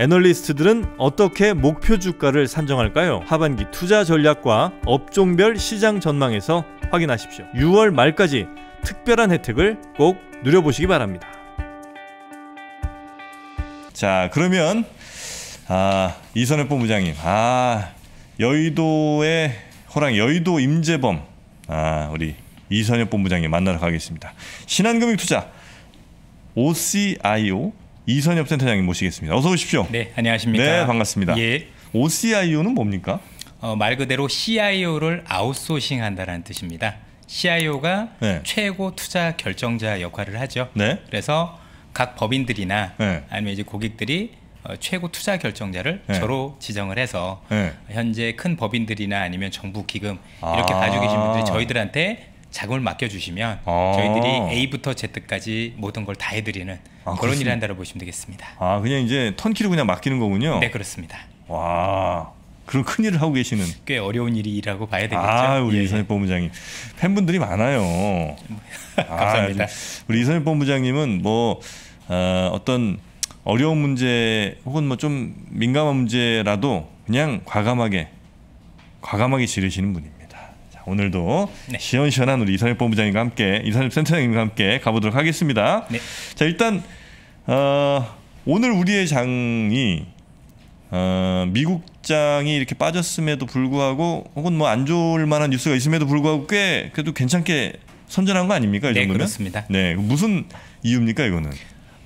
애널리스트들은 어떻게 목표 주가를 산정할까요? 하반기 투자 전략과 업종별 시장 전망에서 확인하십시오. 6월 말까지 특별한 혜택을 꼭 누려보시기 바랍니다. 자 그러면 아, 이선엽 본부장님 아 여의도의 호랑 여의도 임재범 아 우리 이선엽 본부장님 만나러 가겠습니다. 신한금융투자 OCIO 이선엽 센터장님 모시겠습니다. 어서 오십시오. 네, 안녕하십니까. 네, 반갑습니다. 예. OCIO는 뭡니까? 어, 말 그대로 CIO를 아웃소싱한다라는 뜻입니다. CIO가 네. 최고 투자 결정자 역할을 하죠. 네. 그래서 각 법인들이나 네. 아니면 이제 고객들이 어, 최고 투자 결정자를 네. 저로 지정을 해서 네. 현재 큰 법인들이나 아니면 정부 기금 아. 이렇게 아~ 가지고 계신 분들이 저희들한테 자금을 맡겨주시면 아 저희들이 A부터 Z까지 모든 걸 다 해드리는 아, 그런 일을 한다고 보시면 되겠습니다. 아 그냥 이제 턴키로 그냥 맡기는 거군요. 네 그렇습니다. 와 그런 큰 일을 하고 계시는 꽤 어려운 일이라고 봐야 되겠죠. 아 우리 예. 이선희 예. 본부장님 팬분들이 많아요. 감사합니다. 아, 우리 이선희 본부장님은 뭐 어, 어떤 어려운 문제 혹은 뭐 좀 민감한 문제라도 그냥 과감하게 과감하게 지르시는 분입니다. 오늘도 네. 시원시원한 우리 이상엽 본부장님과 함께 이상엽 센터장님과 함께 가보도록 하겠습니다. 네. 자 일단 어, 오늘 우리의 장이 어, 미국장이 이렇게 빠졌음에도 불구하고 혹은 뭐 안 좋을 만한 뉴스가 있음에도 불구하고 꽤 그래도 괜찮게 선전한 거 아닙니까? 이 네, 정도면? 그렇습니다. 네, 그 무슨 이유입니까 이거는?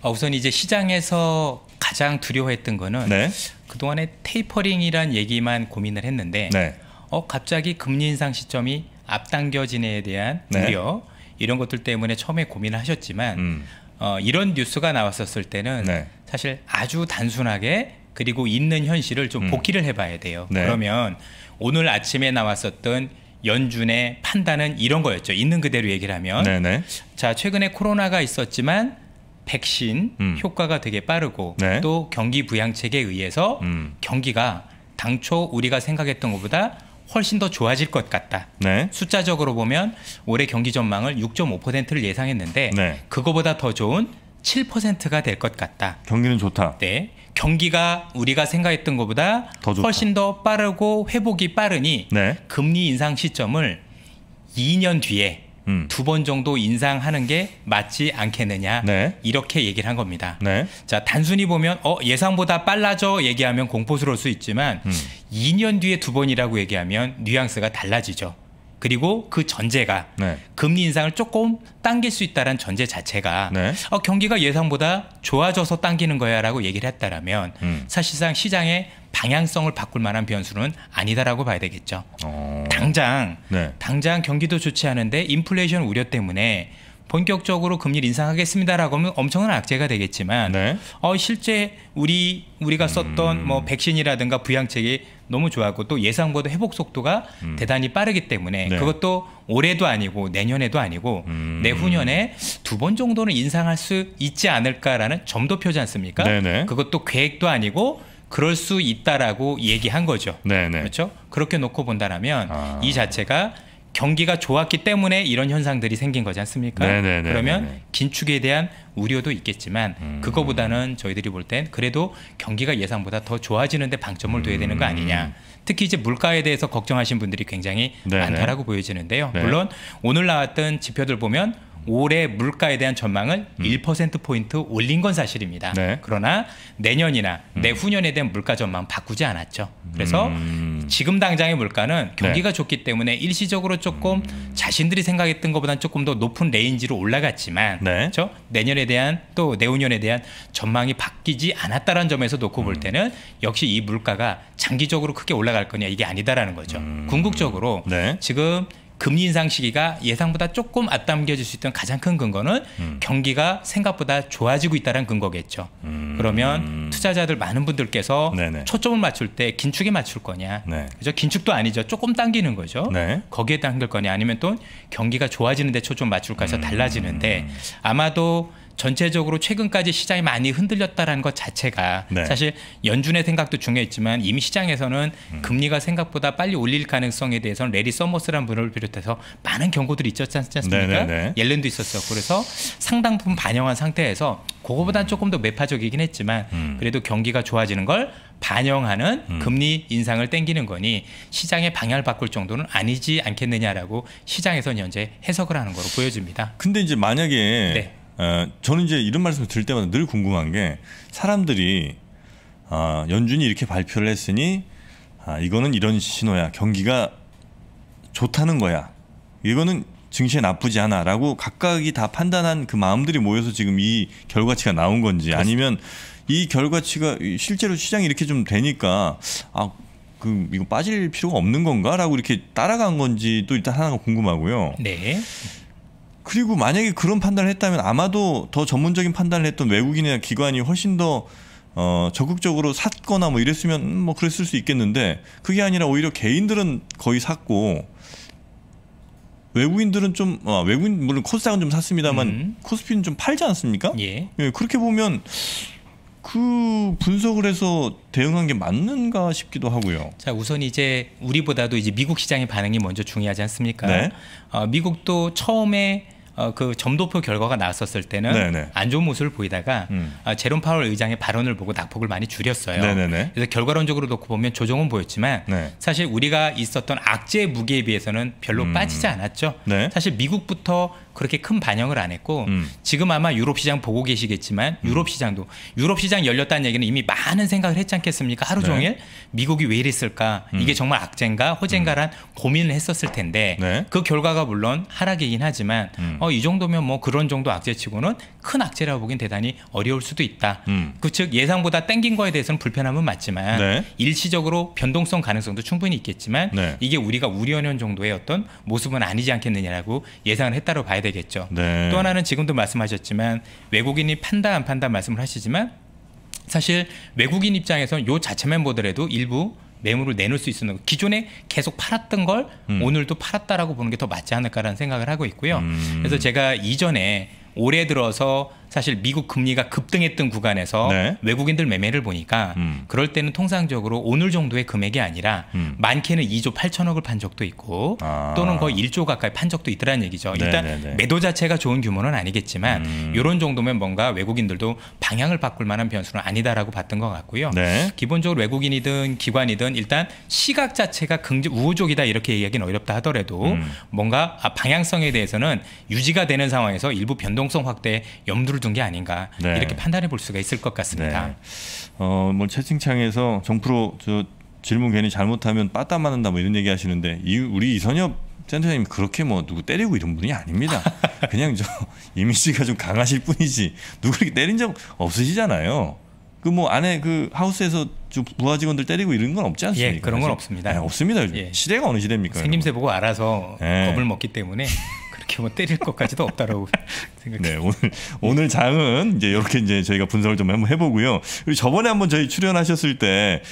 어, 우선 이제 시장에서 가장 두려워했던 거는 네. 그동안에 테이퍼링이란 얘기만 고민을 했는데 네. 어 갑자기 금리 인상 시점이 앞당겨지네에 대한 네. 우려 이런 것들 때문에 처음에 고민하셨지만 음. 어, 이런 뉴스가 나왔었을 때는 네. 사실 아주 단순하게 그리고 있는 현실을 좀 음. 복기를 해봐야 돼요. 네. 그러면 오늘 아침에 나왔었던 연준의 판단은 이런 거였죠. 있는 그대로 얘기를 하면 네네. 네. 자 최근에 코로나가 있었지만 백신 음. 효과가 되게 빠르고 네. 또 경기 부양책에 의해서 음. 경기가 당초 우리가 생각했던 것보다 훨씬 더 좋아질 것 같다. 네. 숫자적으로 보면 올해 경기 전망을 6.5%를 예상했는데 네. 그거보다 더 좋은 7%가 될 것 같다. 경기는 좋다. 네. 경기가 우리가 생각했던 것보다 더 훨씬 더 빠르고 회복이 빠르니 네. 금리 인상 시점을 2년 뒤에 음. 두번 정도 인상하는 게 맞지 않겠느냐 네. 이렇게 얘기를 한 겁니다. 네. 자 단순히 보면 어 예상보다 빨라져 얘기하면 공포스러울 수 있지만 음. 2년 뒤에 두 번이라고 얘기하면 뉘앙스가 달라지죠. 그리고 그 전제가 네. 금리 인상을 조금 당길 수 있다라는 전제 자체가 네. 어, 경기가 예상보다 좋아져서 당기는 거야라고 얘기를 했다라면 음. 사실상 시장의 방향성을 바꿀 만한 변수는 아니다라고 봐야 되겠죠. 어... 당장 네. 당장 경기도 좋지 않은데 인플레이션 우려 때문에 본격적으로 금리 인상하겠습니다라고 하면 엄청난 악재가 되겠지만 네. 어 실제 우리 우리가 썼던 뭐 음... 뭐 백신이라든가 부양책이 너무 좋았고 또 예상보다 회복 속도가 음. 대단히 빠르기 때문에 네. 그것도 올해도 아니고 내년에도 아니고 음. 내후년에 두 번 정도는 인상할 수 있지 않을까라는 점도표지 않습니까? 네네. 네. 그것도 계획도 아니고 그럴 수 있다라고 얘기한 거죠. 네네. 네. 그렇죠? 그렇게 놓고 본다라면 아. 이 자체가 경기가 좋았기 때문에 이런 현상들이 생긴 거지 않습니까? 네네네네. 네, 네, 그러면 네, 긴축에 대한 우려도 있겠지만 음. 그거보다는 저희들이 볼 땐 그래도 경기가 예상보다 더 좋아지는데 방점을 둬야 되는 거 아니냐. 음. 특히 이제 물가에 대해서 걱정하신 분들이 굉장히 네네. 많다라고 보여지는데요. 네. 물론 오늘 나왔던 지표들 보면 올해 물가에 대한 전망을 음. 1%포인트 올린 건 사실입니다. 네. 그러나 내년이나 음. 내후년에 대한 물가 전망 바꾸지 않았죠. 그래서 음. 지금 당장의 물가는 네. 경기가 네. 좋기 때문에 일시적으로 조금 음. 자신들이 생각했던 것보다는 조금 더 높은 레인지로 올라갔지만 네. 그렇죠? 내년에 대한 또 내후년에 대한 전망이 바뀌지 않았다는 점에서 놓고 볼 음. 때는 역시 이 물가가 장기적으로 크게 올라갈 거냐 이게 아니다라는 거죠. 음. 궁극적으로 네. 지금 금리 인상 시기가 예상보다 조금 앞당겨질 수 있던 가장 큰 근거는 음. 경기가 생각보다 좋아지고 있다는 근거겠죠. 음. 그러면 투자자들 많은 분들께서 네네. 초점을 맞출 때 긴축에 맞출 거냐. 네. 그죠? 긴축도 아니죠. 조금 당기는 거죠. 네. 거기에 당길 거냐 아니면 또 경기가 좋아지는 데 초점 맞출까 해서 음. 달라지는데 아마도 전체적으로 최근까지 시장이 많이 흔들렸다라는 것 자체가 네. 사실 연준의 생각도 중요했지만 이미 시장에서는 음. 금리가 생각보다 빨리 올릴 가능성에 대해서는 레리 서머스라는 분을 비롯해서 많은 경고들이 있었지 않습니까? 네네네. 옐런도 있었었고 그래서 상당 부분 반영한 상태에서 그거보다는 음. 조금 더 매파적이긴 했지만 음. 그래도 경기가 좋아지는 걸 반영하는 음. 금리 인상을 땡기는 거니 시장의 방향을 바꿀 정도는 아니지 않겠느냐라고 시장에서는 현재 해석을 하는 거로 보여집니다. 근데 이제 만약에 네. 어, 저는 이제 이런 말씀을 들을 때마다 늘 궁금한 게 사람들이 아, 연준이 이렇게 발표를 했으니 아, 이거는 이런 신호야. 경기가 좋다는 거야. 이거는 증시에 나쁘지 않아라고 각각이 다 판단한 그 마음들이 모여서 지금 이 결과치가 나온 건지 아니면 이 결과치가 실제로 시장이 이렇게 좀 되니까 아, 그 이거 빠질 필요가 없는 건가라고 이렇게 따라간 건지도 일단 하나가 궁금하고요. 네. 그리고 만약에 그런 판단을 했다면 아마도 더 전문적인 판단을 했던 외국인이나 기관이 훨씬 더 어, 적극적으로 샀거나 뭐 이랬으면 뭐 그랬을 수 있겠는데 그게 아니라 오히려 개인들은 거의 샀고 외국인들은 좀 아, 외국인 물론 코스닥은 좀 샀습니다만 음. 코스피는 좀 팔지 않습니까? 예. 예. 그렇게 보면 그 분석을 해서 대응한 게 맞는가 싶기도 하고요. 자 우선 이제 우리보다도 이제 미국 시장의 반응이 먼저 중요하지 않습니까? 네. 어, 미국도 처음에 어, 그 점도표 결과가 나왔었을 때는 네네. 네. 안 좋은 모습을 보이다가 음. 어, 제롬 파월 의장의 발언을 보고 낙폭을 많이 줄였어요. 네네네. 네, 네. 그래서 결과론적으로 놓고 보면 조정은 보였지만 네. 사실 우리가 있었던 악재 무게에 비해서는 별로 음. 빠지지 않았죠. 네. 사실 미국부터 그렇게 큰 반영을 안 했고 음. 지금 아마 유럽 시장 보고 계시겠지만 음. 유럽 시장도 유럽 시장 열렸다는 얘기는 이미 많은 생각을 했지 않겠습니까? 하루 네. 종일 네. 미국이 왜 이랬을까? 음. 이게 정말 악재인가 호재인가란 음. 고민을 했었을 텐데 네. 그 결과가 물론 하락이긴 하지만 음. 어, 이 정도면 뭐 그런 정도 악재치고는 큰 악재라고 보기엔 대단히 어려울 수도 있다. 음. 그즉 예상보다 땡긴 거에 대해서는 불편함은 맞지만 네. 일시적으로 변동성 가능성도 충분히 있겠지만 네. 이게 우리가 우려하는 정도의 어떤 모습은 아니지 않겠느냐라고 예상을 했다로 봐야 되겠죠. 네. 또 하나는 지금도 말씀하셨지만 외국인이 판다 안 판다 말씀을 하시지만 사실 외국인 입장에서는 요 자체만 보더라도 일부 매물을 내놓을 수 있는 기존에 계속 팔았던 걸 음. 오늘도 팔았다라고 보는 게 더 맞지 않을까라는 생각을 하고 있고요. 음. 그래서 제가 이전에 올해 들어서 사실 미국 금리가 급등했던 구간에서 네. 외국인들 매매를 보니까 음. 그럴 때는 통상적으로 오늘 정도의 금액이 아니라 음. 많게는 2조 8천억을 판 적도 있고 아. 또는 거의 1조 가까이 판 적도 있더라는 얘기죠. 네, 일단 네네 네. 매도 자체가 좋은 규모는 아니겠지만 음. 이런 정도면 뭔가 외국인들도 방향을 바꿀 만한 변수는 아니다라고 봤던 것 같고요. 네. 기본적으로 외국인이든 기관이든 일단 시각 자체가 긍지 우호적이다 이렇게 얘기하기는 어렵다 하더라도 음. 뭔가 아, 방향성에 대해서는 유지가 되는 상황에서 일부 변동성 확대에 염두를 둔게 아닌가 네. 이렇게 판단해 볼 수가 있을 것 같습니다. 네. 어뭐 채팅창에서 정프로 저 질문 괜히 잘못하면 빠따 맞는다 뭐 이런 얘기 하시는데 이, 우리 이선엽 센터장님 그렇게 뭐 누구 때리고 이런 분이 아닙니다. 그냥 저 이미지가 좀 강하실 뿐이지 누구 이렇게 때린 적 없으시잖아요. 그 뭐 안에 그 하우스에서 좀 부하 직원들 때리고 이런 건 없지 예, 않습니까? 예, 그런 건 사실? 없습니다. 네, 없습니다. 예. 시대가 어느 시대입니까? 생김새 보고 알아서 예. 겁을 먹기 때문에 그렇게 뭐 때릴 것까지도 없다라고 생각해요. 네, 오늘 오늘 장은 이제 이렇게 이제 저희가 분석을 좀 한번 해보고요. 그리고 저번에 한번 저희 출연하셨을 때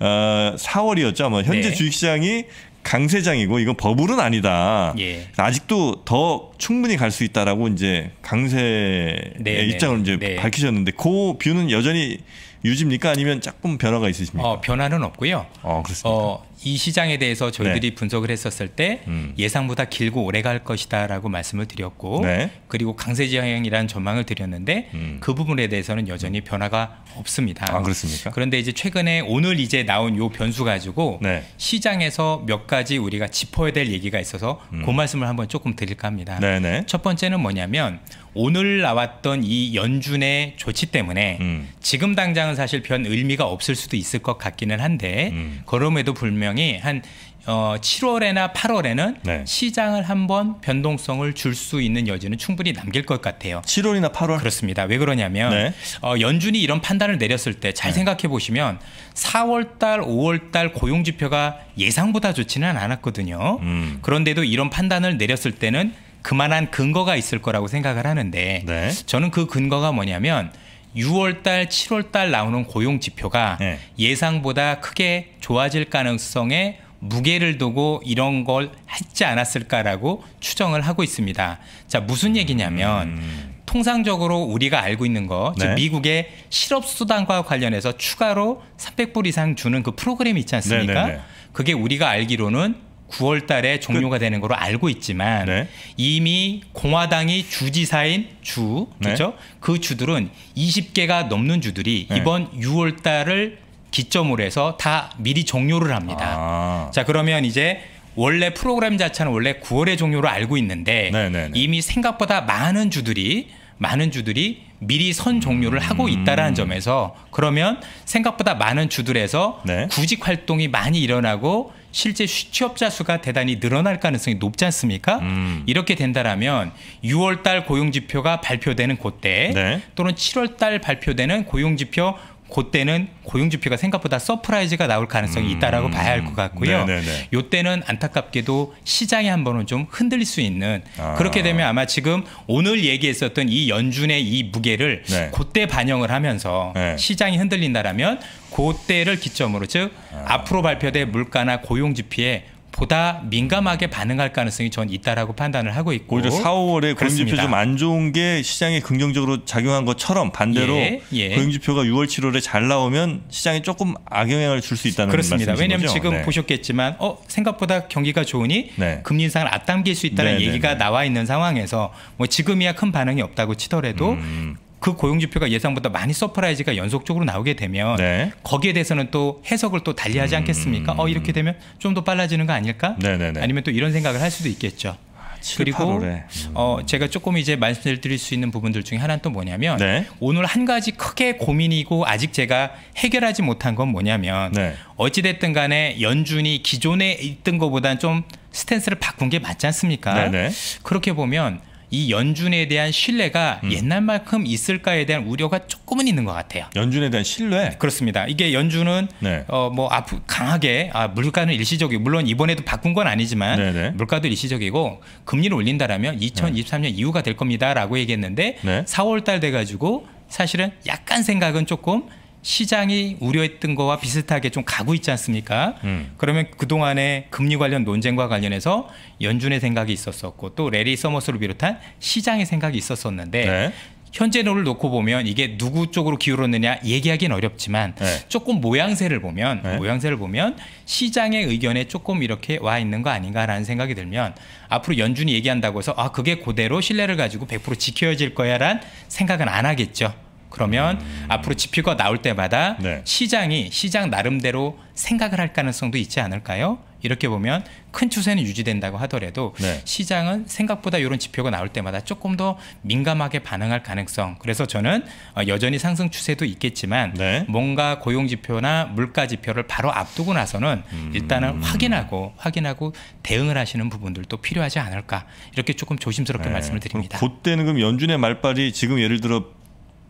어, 아, 4월이었죠. 아마 현재 네. 주식시장이 강세장이고 이건 버블은 아니다. 예. 아직도 더 충분히 갈 수 있다라고 이제 강세네 네. 입장을 이제 네. 밝히셨는데 그 뷰는 여전히 유지입니까 아니면 조금 변화가 있으십니까? 어, 변화는 없고요. 어, 그렇습니다. 어, 이 시장에 대해서 저희들이 네. 분석을 했었을 때 음. 예상보다 길고 오래 갈 것이다라고 말씀을 드렸고 네. 그리고 강세 지향이라는 전망을 드렸는데 음. 그 부분에 대해서는 여전히 변화가 없습니다. 아, 그렇습니까? 그런데 이제 최근에 오늘 이제 나온 요 변수 가지고 네. 시장에서 몇 가지 우리가 짚어야 될 얘기가 있어서 음. 그 말씀을 한번 조금 드릴까 합니다. 네네. 네. 첫 번째는 뭐냐면 오늘 나왔던 이 연준의 조치 때문에 음. 지금 당장은 사실 변 의미가 없을 수도 있을 것 같기는 한데 음. 그럼에도 불명 명이 한 어, 7월에나 8월에는 네. 시장을 한번 변동성을 줄 수 있는 여지는 충분히 남길 것 같아요. 7월이나 8월? 그렇습니다. 왜 그러냐면 네. 어, 연준이 이런 판단을 내렸을 때잘 네. 생각해 보시면 4월달, 5월달 고용 지표가 예상보다 좋지는 않았거든요. 음. 그런데도 이런 판단을 내렸을 때는 그만한 근거가 있을 거라고 생각을 하는데 네. 저는 그 근거가 뭐냐면 6월달, 7월달 나오는 고용 지표가 네. 예상보다 크게 좋아질 가능성에 무게를 두고 이런 걸 했지 않았을까라고 추정을 하고 있습니다. 자 무슨 얘기냐면 음. 통상적으로 우리가 알고 있는 거, 네. 즉 미국의 실업 수당과 관련해서 추가로 300불 이상 주는 그 프로그램이 있지 않습니까? 네네네. 네, 네. 그게 우리가 알기로는 9월 달에 종료가 그, 되는 걸로 알고 있지만 네. 이미 공화당이 주지사인 주 그렇죠? 네. 그 주들은 20개가 넘는 주들이 네. 이번 6월 달을 기점으로 해서 다 미리 종료를 합니다. 아. 자, 그러면 이제 원래 프로그램 자체는 원래 9월에 종료로 알고 있는데 네, 네, 네. 이미 생각보다 많은 주들이 많은 주들이 미리 선 종료를 하고 음. 있다라는 음. 점에서 그러면 생각보다 많은 주들에서 구직 활동이 많이 일어나고 실제 취업자 수가 대단히 늘어날 가능성이 높지 않습니까? 음. 이렇게 된다라면 6월 달 고용 지표가 발표되는 그때 네. 또는 7월 달 발표되는 고용 지표 그때는 고용지표가 생각보다 서프라이즈가 나올 가능성이 음. 있다라고 음. 봐야 할 것 같고요. 요때는 안타깝게도 시장이 한 번은 좀 흔들릴 수 있는 아. 그렇게 되면 아마 지금 오늘 얘기했었던 이 연준의 이 무게를 네. 그때 반영을 하면서 네. 시장이 흔들린다라면 그때를 기점으로 즉 아. 앞으로 발표될 물가나 고용지표에 보다 민감하게 반응할 가능성이 전 있다라고 판단을 하고 있고 오히려 4, 5월에 고용지표 좀 안 좋은 게 시장에 긍정적으로 작용한 것처럼 반대로 예, 예. 고용지표가 6월, 7월에 잘 나오면 시장에 조금 악영향을 줄 수 있다는 그렇습니다. 왜냐하면 지금 네. 보셨겠지만 어 생각보다 경기가 좋으니 네. 금리 인상을 앞당길 수 있다는 네, 네 얘기가 네. 나와 있는 상황에서 뭐 지금이야 큰 반응이 없다고 치더라도 음. 그 고용 지표가 예상보다 많이 서프라이즈가 연속적으로 나오게 되면 네. 거기에 대해서는 또 해석을 또 달리하지 음. 않겠습니까? 어 이렇게 되면 좀 더 빨라지는 거 아닐까? 네네네. 아니면 또 이런 생각을 할 수도 있겠죠. 7, 아, 그리고 음. 어 제가 조금 이제 말씀드릴 수 있는 부분들 중에 하나는 또 뭐냐면 네. 오늘 한 가지 크게 고민이고 아직 제가 해결하지 못한 건 뭐냐면 네. 어찌 됐든 간에 연준이 기존에 있던 것보다는 좀 스탠스를 바꾼 게 맞지 않습니까? 네네. 그렇게 보면 이 연준에 대한 신뢰가 음. 옛날만큼 있을까에 대한 우려가 조금은 있는 것 같아요. 연준에 대한 신뢰? 네, 그렇습니다. 이게 연준은 네. 어뭐 아프 강하게 아 물가는 일시적이고 물론 이번에도 바꾼 건 아니지만 네네. 네. 물가도 일시적이고 금리를 올린다라면 2023년 네. 이후가 될 겁니다라고 얘기했는데 네. 4월달 돼가지고 사실은 약간 생각은 조금 시장이 우려했던 거와 비슷하게 좀 가고 있지 않습니까? 음. 그러면 그동안에 금리 관련 논쟁과 관련해서 연준의 생각이 있었었고 또 레리 서머스를 비롯한 시장의 생각이 있었었는데 네. 현재 논을 놓고 보면 이게 누구 쪽으로 기울었느냐 얘기하기는 어렵지만 네. 조금 모양새를 보면 네. 모양새를 보면 시장의 의견에 조금 이렇게 와 있는 거 아닌가라는 생각이 들면 앞으로 연준이 얘기한다고 해서 아 그게 그대로 신뢰를 가지고 100% 지켜질 거야란 생각은 안 하겠죠. 그러면 앞으로 지표가 나올 때마다 네. 시장이 시장 나름대로 생각을 할 가능성도 있지 않을까요? 이렇게 보면 큰 추세는 유지된다고 하더라도 네. 시장은 생각보다 이런 지표가 나올 때마다 조금 더 민감하게 반응할 가능성. 그래서 저는 어, 여전히 상승 추세도 있겠지만 네. 뭔가 고용 지표나 물가 지표를 바로 앞두고 나서는 음... 일단은 확인하고 확인하고 대응을 하시는 부분들도 필요하지 않을까 이렇게 조금 조심스럽게 네. 말씀을 드립니다. 그때는 그럼 연준의 말발이 지금 예를 들어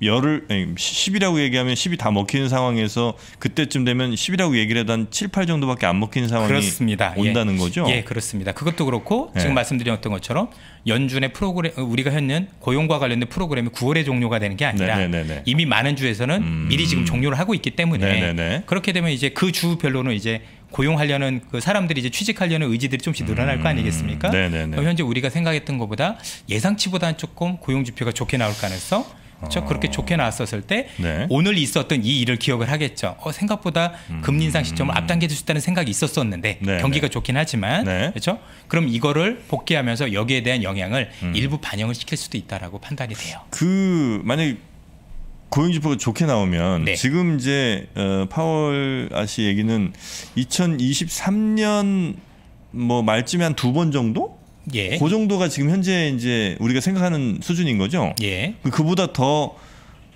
열을 아 10이라고 얘기하면 10이 다 먹히는 상황에서 그때쯤 되면 10이라고 얘기를 해도 한 7, 8 정도밖에 안 먹히는 상황이 그렇습니다. 예. 온다는 예. 거죠. 예, 그렇습니다. 그것도 그렇고 예. 지금 말씀드렸던 것처럼 연준의 프로그램 어, 우리가 현는 고용과 관련된 프로그램이 9월에 종료가 되는 게 아니라 네네네 네, 네, 네. 이미 많은 주에서는 음... 미리 지금 종료를 하고 있기 때문에 네네네. 그렇게 되면 이제 그 주별로는 이제 고용하려는 그 사람들이 이제 취직하려는 의지들이 좀씩 늘어날 거 음. 아니겠습니까? 음, 현재 우리가 생각했던 것보다 예상치보다는 조금 고용 지표가 좋게 나올 가능성, 그렇죠? 그렇게 좋게 나왔었을 때 네. 오늘 있었던 이 일을 기억을 하겠죠. 어, 생각보다 금리 인상 시점을 음. 앞당겨 줄수 있다는 생각이 있었었는데 네. 경기가 네. 좋긴 하지만 네. 그렇죠? 그럼 이거를 복귀하면서 여기에 대한 영향을 음. 일부 반영을 시킬 수도 있다라고 판단이 돼요. 그 만약 고용지표가 좋게 나오면 네. 지금 이제 어, 파월 아씨 얘기는 2023년 뭐 말쯤에 한 두 번 정도 예. 그 정도가 지금 현재 이제 우리가 생각하는 수준인 거죠. 예. 그, 그보다 더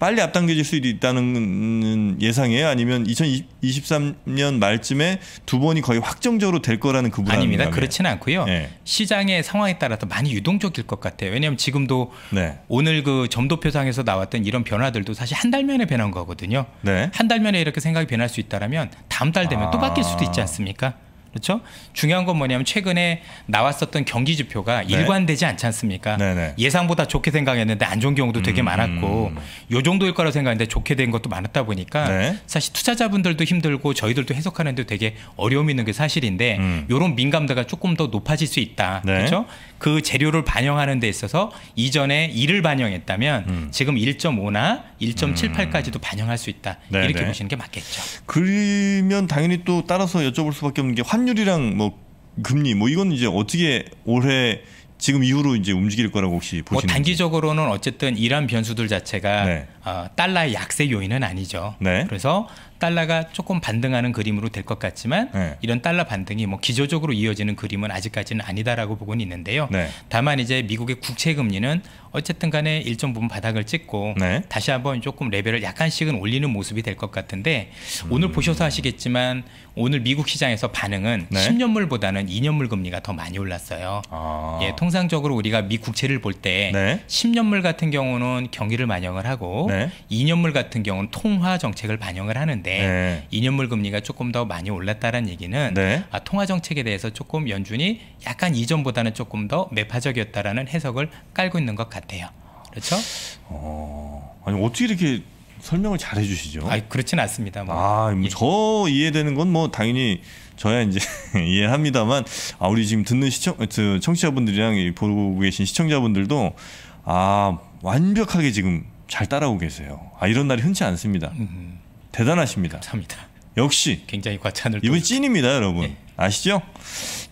빨리 앞당겨질 수도 있다는 예상이에요? 아니면 2023년 말쯤에 두 번이 거의 확정적으로 될 거라는 그 불안? 아닙니다. 그렇지는 않고요. 네. 시장의 상황에 따라서 많이 유동적일 것 같아요. 왜냐하면 지금도 네. 오늘 그 점도표상에서 나왔던 이런 변화들도 사실 한 달 만에 변한 거거든요. 네. 한달 만에 이렇게 생각이 변할 수 있다면 라 다음 달 되면 아... 또 바뀔 수도 있지 아. 않습니까? 그렇죠? 중요한 건 뭐냐면 최근에 나왔었던 경기 지표가 네. 일관되지 않지 않습니까? 네네. 네. 예상보다 좋게 생각했는데 안 좋은 경우도 되게 음, 많았고 음. 요 정도일 거라 고 생각했는데 좋게 된 것도 많았다 보니까 네. 사실 투자자분들도 힘들고 저희들도 해석하는데 되게 어려움이 있는 게 사실인데 음. 요런 민감도가 조금 더 높아질 수 있다. 네. 그렇죠? 그 재료를 반영하는 데 있어서 이전에 2를 반영했다면 음. 지금 1.5나 1.78까지도 음. 반영할 수 있다. 네, 이렇게 네. 보시는 게 맞겠죠. 그러면 당연히 또 따라서 여쭤볼 수밖에 없는 게환 환율이랑 뭐 금리 뭐 이건 이제 어떻게 올해 지금 이후로 이제 움직일 거라고 혹시 보시는 뭐 단기적으로는 어쨌든 이란 변수들 자체가 네. 어, 달러의 약세 요인은 아니죠. 네. 그래서 달러가 조금 반등하는 그림으로 될 것 같지만 네. 이런 달러 반등이 뭐 기조적으로 이어지는 그림은 아직까지는 아니다라고 보고는 있는데요. 네. 다만 이제 미국의 국채 금리는 어쨌든 간에 일정 부분 바닥을 찍고 네. 다시 한번 조금 레벨을 약간씩은 올리는 모습이 될 것 같은데 오늘 음. 보셔서 아시겠지만 오늘 미국 시장에서 반응은 네. 10년물보다는 2년물 금리가 더 많이 올랐어요. 아. 예, 통상적으로 우리가 미 국채를 볼때 네. 10년물 같은 경우는 경기를 반영을 하고 네. 2년물 같은 경우는 통화 정책을 반영을 하는데 2년물 금리가 조금 더 많이 올랐다는 얘기는 네. 아, 통화 정책에 대해서 조금 연준이 약간 이전보다는 조금 더 매파적이었다라는 해석을 깔고 있는 것 같아요. 같아요. 그렇죠? 어, 아니 어떻게 이렇게 설명을 잘 해주시죠? 아, 그렇진 않습니다. 뭐. 아, 뭐 예. 저 이해되는 건 뭐 당연히 저야 이제 이해합니다만, 아 우리 지금 듣는 시청 청취자분들이랑 보고 계신 시청자분들도 아 완벽하게 지금 잘 따라오고 계세요. 아 이런 날이 흔치 않습니다. 음, 대단하십니다. 감사합니다. 역시 굉장히 과찬을 이분 찐입니다, 여러분. 네. 아시죠?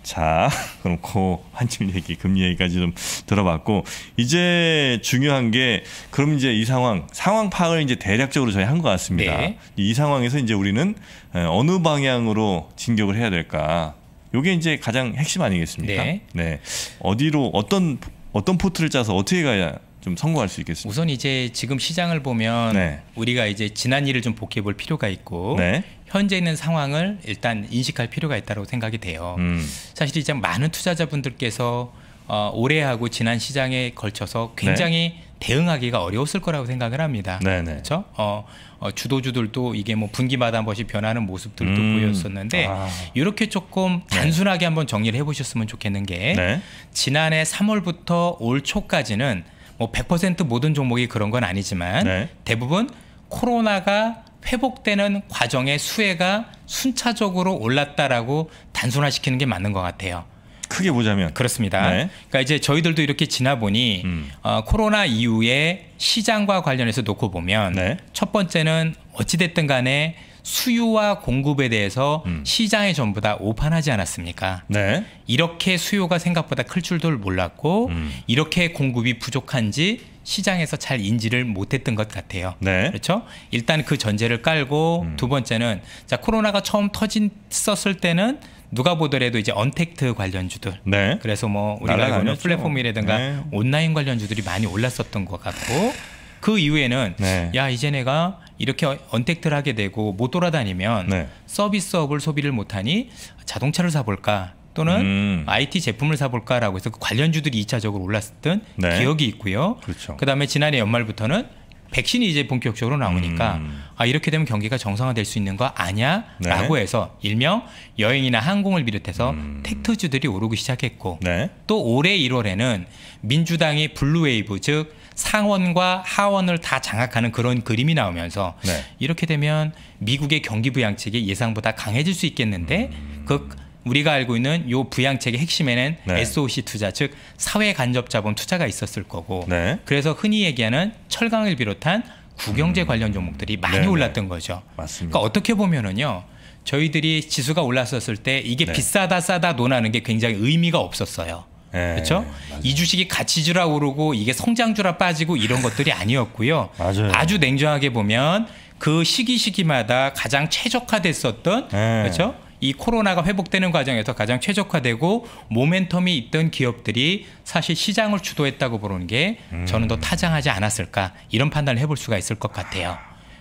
자, 그럼 그 한침 얘기, 금리 얘기까지 좀 들어봤고 이제 중요한 게 그럼 이제 이 상황, 상황 파악을 이제 대략적으로 저희 한 것 같습니다. 네. 이 상황에서 이제 우리는 어느 방향으로 진격을 해야 될까? 요게 이제 가장 핵심 아니겠습니까? 네. 네. 어디로 어떤 어떤 포트를 짜서 어떻게 가야 좀 성공할 수 있겠습니까? 우선 이제 지금 시장을 보면 네. 우리가 이제 지난 일을 좀 복귀해 볼 필요가 있고 네. 현재 있는 상황을 일단 인식할 필요가 있다고 생각이 돼요. 음. 사실 이제 많은 투자자분들께서 어, 올해하고 지난 시장에 걸쳐서 굉장히 네. 대응하기가 어려웠을 거라고 생각을 합니다. 네, 네. 그렇죠? 어, 어, 주도주들도 이게 뭐 분기마다 한 뭐 번씩 변하는 모습들도 음. 보였었는데 아. 이렇게 조금 네. 단순하게 네. 한번 정리를 해보셨으면 좋겠는 게 네. 지난해 3월부터 올 초까지는 뭐 100% 모든 종목이 그런 건 아니지만 대부분 코로나가 회복되는 과정의 수혜가 순차적으로 올랐다라고 단순화시키는 게 맞는 것 같아요. 크게 보자면 그렇습니다. 네. 그러니까 이제 저희들도 이렇게 지나보니 음. 어, 코로나 이후에 시장과 관련해서 놓고 보면 네. 첫 번째는 어찌됐든 간에 수요와 공급에 대해서 음. 시장에 전부 다 오판하지 않았습니까? 네. 이렇게 수요가 생각보다 클 줄도 몰랐고 음. 이렇게 공급이 부족한지 시장에서 잘 인지를 못했던 것 같아요. 네. 그렇죠? 일단 그 전제를 깔고 음. 두 번째는 자 코로나가 처음 터졌을 때는 누가 보더라도 이제 언택트 관련주들. 네. 그래서 뭐 우리가 알는 플랫폼이라든가 네. 온라인 관련주들이 많이 올랐었던 것 같고 그 이후에는 네. 야 이제 내가 이렇게 언택트를 하게 되고 못 돌아다니면 네. 서비스업을 소비를 못하니 자동차를 사볼까 또는 음. IT 제품을 사볼까라고 해서 그 관련주들이 이차적으로 올랐었던 네. 기억이 있고요. 그렇죠. 그다음에 지난해 연말부터는 백신이 이제 본격적으로 나오니까 음. 아 이렇게 되면 경기가 정상화될 수 있는 거 아냐라고 네. 해서 일명 여행이나 항공을 비롯해서 음. 테크주들이 오르기 시작했고 네. 또 올해 1월에는 민주당이 블루웨이브 즉 상원과 하원을 다 장악하는 그런 그림이 나오면서 네. 이렇게 되면 미국의 경기 부양책이 예상보다 강해질 수 있겠는데 음. 그 우리가 알고 있는 요 부양책의 핵심에는 네. SOC 투자 즉 사회 간접 자본 투자가 있었을 거고 네. 그래서 흔히 얘기하는 철강을 비롯한 국영재 음. 관련 종목들이 많이 네네. 올랐던 거죠. 맞습니다. 그러니까 어떻게 보면은요. 저희들이 지수가 올랐었을 때 이게 네. 비싸다 싸다 논하는 게 굉장히 의미가 없었어요. 네, 예, 그렇죠? 맞이 주식이 가치주라 오르고 이게 성장주라 빠지고 이런 것들이 아니었고요. 맞아요. 아주 냉정하게 보면 그 시기 시기마다 가장 최적화됐었던 네. 그렇죠? 이 코로나가 회복되는 과정에서 가장 최적화되고 모멘텀이 있던 기업들이 사실 시장을 주도했다고 보는 게 음. 저는 더 타장하지 않았을까 이런 판단을 해볼 수가 있을 것 같아요.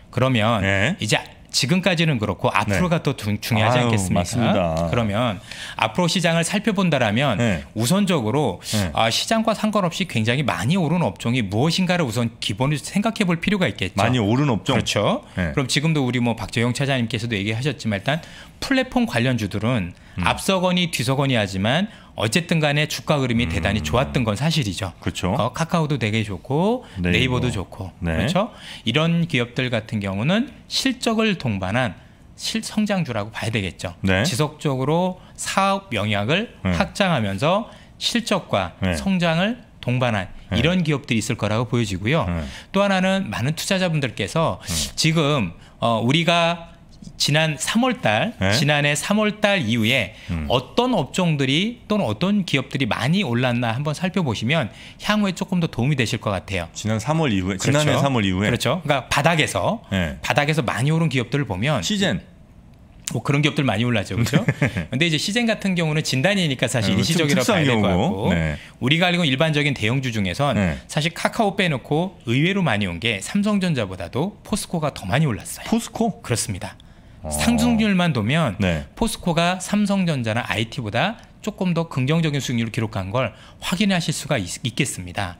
그러면 네. 이제 지금까지는 그렇고 앞으로가 네. 또 중요하지 아유, 않겠습니까? 맞습니다. 그러면 앞으로 시장을 살펴본다라면 네. 우선적으로 네. 아, 시장과 상관없이 굉장히 많이 오른 업종이 무엇인가를 우선 기본으로 생각해 볼 필요가 있겠죠. 많이 오른 업종. 그렇죠. 네. 그럼 지금도 우리 뭐박재용 차장님께서도 얘기하셨지만 일단 플랫폼 관련주들은 음. 앞서거니 뒤서거니 하지만 어쨌든 간에 주가 흐름이 음. 대단히 좋았던 건 사실이죠. 그렇죠. 어, 카카오도 되게 좋고 네이버. 도 좋고 네. 그렇죠. 이런 기업들 같은 경우는 실적을 동반한 실성장주라고 봐야 되겠죠. 네. 지속적으로 사업 영역을 네. 확장하면서 실적과 네. 성장을 동반한 네. 이런 기업들이 있을 거라고 보여지고요. 네. 또 하나는 많은 투자자분들께서 음. 지금 어, 우리가 지난 3월달 네? 지난해 3월달 이후에 음. 어떤 업종들이 또는 어떤 기업들이 많이 올랐나 한번 살펴보시면 향후에 조금 더 도움이 되실 것 같아요. 지난 3월 이후에 그렇죠. 지난해 3월 이후에 그렇죠. 그러니까 바닥에서 네. 바닥에서 많이 오른 기업들을 보면 시젠 뭐 그런 기업들 많이 올라죠, 그렇죠? 그런데 네. 이제 시젠 같은 경우는 진단이니까 사실 네, 일시적이라고 봐야 될것 같고 네. 우리가 알고 있 일반적인 대형주 중에선 네. 사실 카카오 빼놓고 의외로 많이 온 게 삼성전자보다도 포스코가 더 많이 올랐어요. 포스코? 그렇습니다. 어. 상승률만 보면 네. 포스코가 삼성전자나 IT보다 조금 더 긍정적인 수익률을 기록한 걸 확인하실 수가 있, 겠습니다이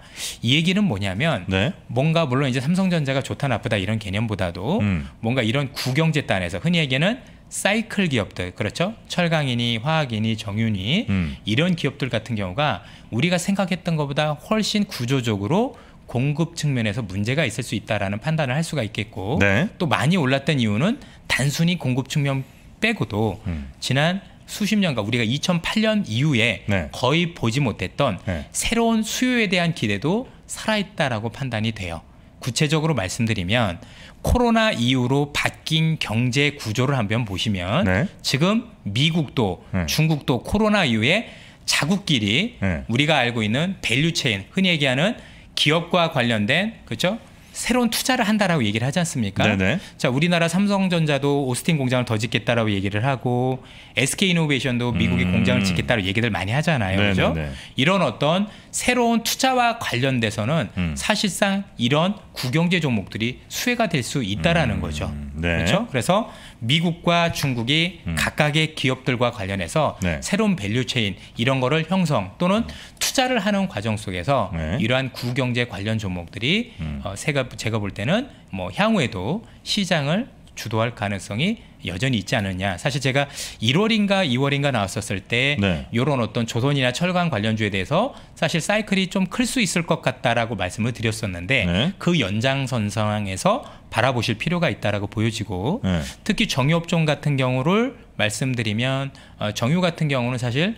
얘기는 뭐냐면 네. 뭔가 물론 이제 삼성전자가 좋다 나쁘다 이런 개념보다도 음. 뭔가 이런 구경재단에서 흔히 얘기하는 사이클 기업들 그렇죠 철강이니 화학이니 정윤이 음. 이런 기업들 같은 경우가 우리가 생각했던 것보다 훨씬 구조적으로 공급 측면에서 문제가 있을 수 있다라는 판단을 할 수가 있겠고 네. 또 많이 올랐던 이유는 단순히 공급 측면 빼고도 음. 지난 수십 년간 우리가 2008년 이후에 네. 거의 보지 못했던 네. 새로운 수요에 대한 기대도 살아있다라고 판단이 돼요. 구체적으로 말씀드리면 코로나 이후로 바뀐 경제 구조를 한번 보시면 네. 지금 미국도 네. 중국도 코로나 이후에 자국끼리 네. 우리가 알고 있는 밸류 체인 흔히 얘기하는 기업과 관련된 그렇죠? 새로운 투자를 한다라고 얘기를 하지 않습니까? 네네. 자, 우리나라 삼성전자도 오스틴 공장을 더 짓겠다라고 얘기를 하고 SK 이노베이션도 미국에 음. 공장을 짓겠다라고 얘기들 많이 하잖아요. 네네 그죠? 이런 어떤 새로운 투자와 관련돼서는 음. 사실상 이런 구경제 종목들이 수혜가 될 수 있다라는 음, 거죠. 음, 네. 그렇죠? 그래서 미국과 중국이 음. 각각의 기업들과 관련해서 네. 새로운 밸류 체인 이런 거를 형성 또는 투자를 하는 과정 속에서 네. 이러한 구경제 관련 종목들이 음. 어, 제가 볼 때는 뭐 향후에도 시장을 주도할 가능성이 여전히 있지 않느냐. 사실 제가 1월인가 2월인가 나왔었을 때 네. 이런 어떤 조선이나 철강 관련주에 대해서 사실 사이클이 좀 클 수 있을 것 같다라고 말씀을 드렸었는데 네. 그 연장선상에서 바라보실 필요가 있다라고 보여지고 네. 특히 정유업종 같은 경우를 말씀드리면 어, 정유 같은 경우는 사실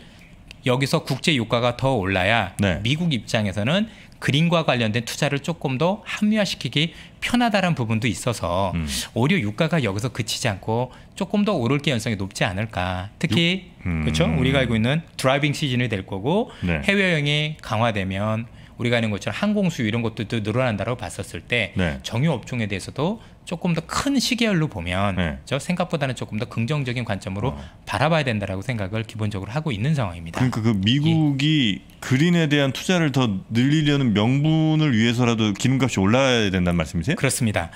여기서 국제 유가가 더 올라야 네. 미국 입장에서는 그린과 관련된 투자를 조금 더 합리화시키기 편하다는 부분도 있어서 음. 오히려 유가가 여기서 그치지 않고 조금 더 오를 개연성이 높지 않을까. 특히 음. 그렇죠? 우리가 알고 있는 드라이빙 시즌이 될 거고 네. 해외 여행이 강화되면 우리가 아는 것처럼 항공 수요 이런 것도 늘어난다고 봤었을 때 네. 정유 업종에 대해서도 조금 더 큰 시계열로 보면 네. 저 생각보다는 조금 더 긍정적인 관점으로 어. 바라봐야 된다라고 생각을 기본적으로 하고 있는 상황입니다. 그러니까 그 미국이 예. 그린에 대한 투자를 더 늘리려는 명분을 위해서라도 기름값이 올라야 된다는 말씀이세요? 그렇습니다.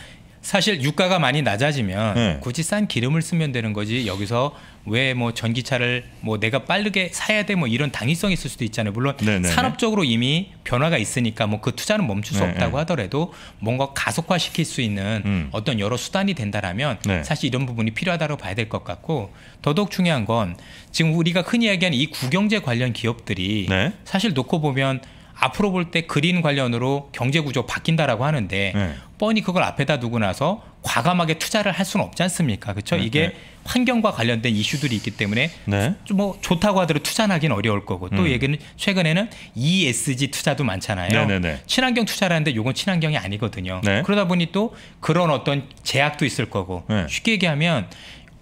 사실 유가가 많이 낮아지면 네. 굳이 싼 기름을 쓰면 되는 거지 여기서 왜 뭐 전기차를 뭐 내가 빠르게 사야 돼 뭐 이런 당위성이 있을 수도 있잖아요. 물론 네네네. 네, 네. 산업적으로 이미 변화가 있으니까 뭐 그 투자는 멈출 수 네네. 없다고 네. 하더라도 뭔가 가속화 시킬 수 있는 음. 어떤 여러 수단이 된다라면 네. 사실 이런 부분이 필요하다고 봐야 될 것 같고 더더욱 중요한 건 지금 우리가 흔히 얘기하는이 국영제 관련 기업들이 네. 사실 놓고 보면 앞으로 볼 때 그린 관련으로 경제 구조 바뀐다라고 하는데 네. 뻔히 그걸 앞에다 두고 나서 과감하게 투자를 할 수는 없지 않습니까? 그렇죠? 네, 이게 네. 환경과 관련된 이슈들이 있기 때문에 네. 뭐 좋다고 하더라도 투자하기는 어려울 거고 또 음. 얘기는 최근에는 ESG 투자도 많잖아요. 네, 네, 친환경 투자라는데 요건 친환경이 아니거든요. 그러다 보니 또 그런 어떤 제약도 있을 거고 쉽게 얘기하면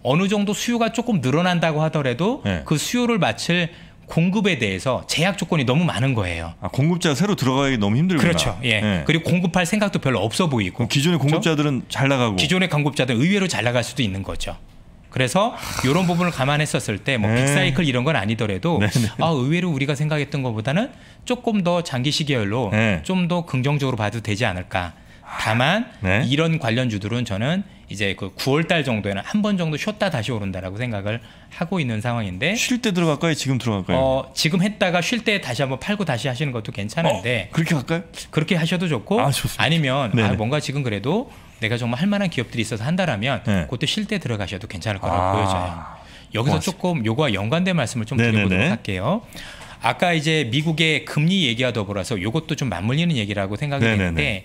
어느 정도 수요가 조금 늘어난다고 하더라도 그 수요를 마칠 공급에 대해서 제약 조건이 너무 많은 거예요. 아, 공급자가 새로 들어가기 너무 힘들구나. 그렇죠. 예. 예. 그리고 공급할 생각도 별로 없어 보이고. 기존의 그렇죠? 공급자들은 그렇죠? 잘 나가고. 기존의 공급자들 의외로 잘 나갈 수도 있는 거죠. 그래서 이런 부분을 감안했었을 때뭐 네. 빅사이클 이런 건 아니더라도 네, 아 의외로 우리가 생각했던 것보다는 조금 더 장기 시계열로 좀 더 긍정적으로 봐도 되지 않을까. 다만 네? 이런 관련주들은 저는 이제 그 9월달 정도에는 한 번 정도 쉬었다 다시 오른다라고 생각을 하고 있는 상황인데 쉴 때 들어갈까요? 지금 들어갈까요? 어, 지금 했다가 쉴 때 다시 한번 팔고 다시 하시는 것도 괜찮은데 어? 그렇게 할까요? 그렇게 하셔도 좋고 아, 니면 아, 뭔가 지금 그래도 내가 정말 할 만한 기업들이 있어서 한다라면 네. 그것도 쉴 때 들어가셔도 괜찮을 거라고 아, 보여져요. 여기서 고맙습니다. 조금 요거와 연관된 말씀을 좀네네 드려보도록 할게요. 아까 이제 미국의 금리 얘기와 더불어서 요것도 좀 맞물리는 얘기라고 생각이 되는데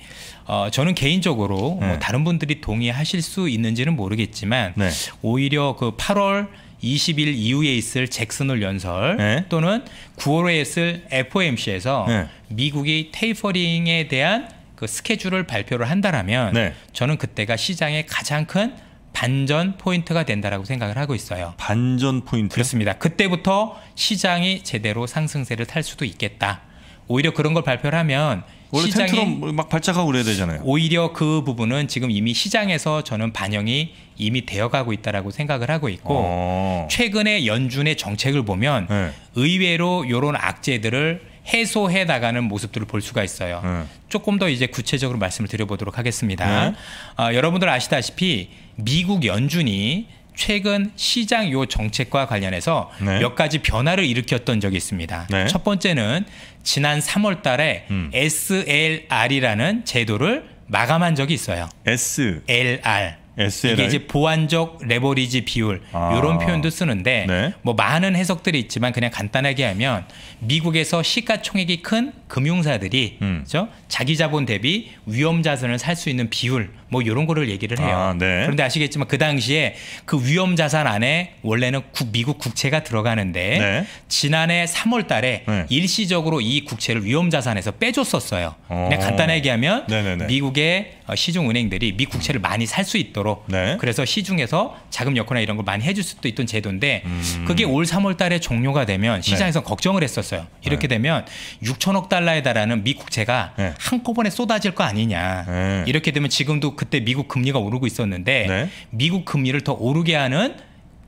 어, 저는 개인적으로 뭐 네. 뭐 다른 분들이 동의하실 수 있는지는 모르겠지만 네. 오히려 그 8월 20일 이후에 있을 잭슨홀 연설 네. 또는 9월에 있을 FOMC에서 네. 미국이 테이퍼링에 대한 그 스케줄을 발표를 한다라면 네. 저는 그때가 시장의 가장 큰 반전 포인트가 된다라고 생각을 하고 있어요. 반전 포인트 그렇습니다. 그때부터 시장이 제대로 상승세를 탈 수도 있겠다. 오히려 그런 걸 발표하면 를 원래 텐트로 막 발작하고 그래야 되잖아요. 오히려 그 부분은 지금 이미 시장에서 저는 반영이 이미 되어가고 있다라고 생각을 하고 있고 어. 최근에 연준의 정책을 보면 네. 의외로 이런 악재들을 해소해 나가는 모습들을 볼 수가 있어요. 네. 조금 더 이제 구체적으로 말씀을 드려보도록 하겠습니다. 네. 어, 여러분들 아시다시피 미국 연준이 최근 시장 요 정책과 관련해서 네. 몇 가지 변화를 일으켰던 적이 있습니다. 네. 첫 번째는 지난 3월 달에 음. SLR이라는 제도를 마감한 적이 있어요. SLR. SLI? 이게 이제 보완적 레버리지 비율 아. 이런 표현도 쓰는데 네. 뭐 많은 해석들이 있지만 그냥 간단하게 하면 미국에서 시가총액이 큰 금융사들이 음. 그렇죠? 자기 자본 대비 위험 자산을 살 수 있는 비율 뭐 이런 거를 얘기를 해요. 아, 네. 그런데 아시겠지만 그 당시에 그 위험 자산 안에 원래는 국, 미국 국채가 들어가는데 네. 지난해 3월 달에 네. 일시적으로 이 국채를 위험 자산에서 빼줬었어요. 그냥 어. 간단하게 하면 네네네. 미국의 어, 시중 은행들이 미 국채를 많이 살 수 있도록 네. 그래서 시중에서 자금 여건이나 이런 걸 많이 해줄 수도 있던 제도인데 음. 그게 올 3월 달에 종료가 되면 네. 시장에서 걱정을 했었어요. 이렇게 네. 되면 6천억 달러에 달하는 미 국채가 한꺼번에 쏟아질 거 아니냐. 이렇게 되면 지금도 그때 미국 금리가 오르고 있었는데 네. 미국 금리를 더 오르게 하는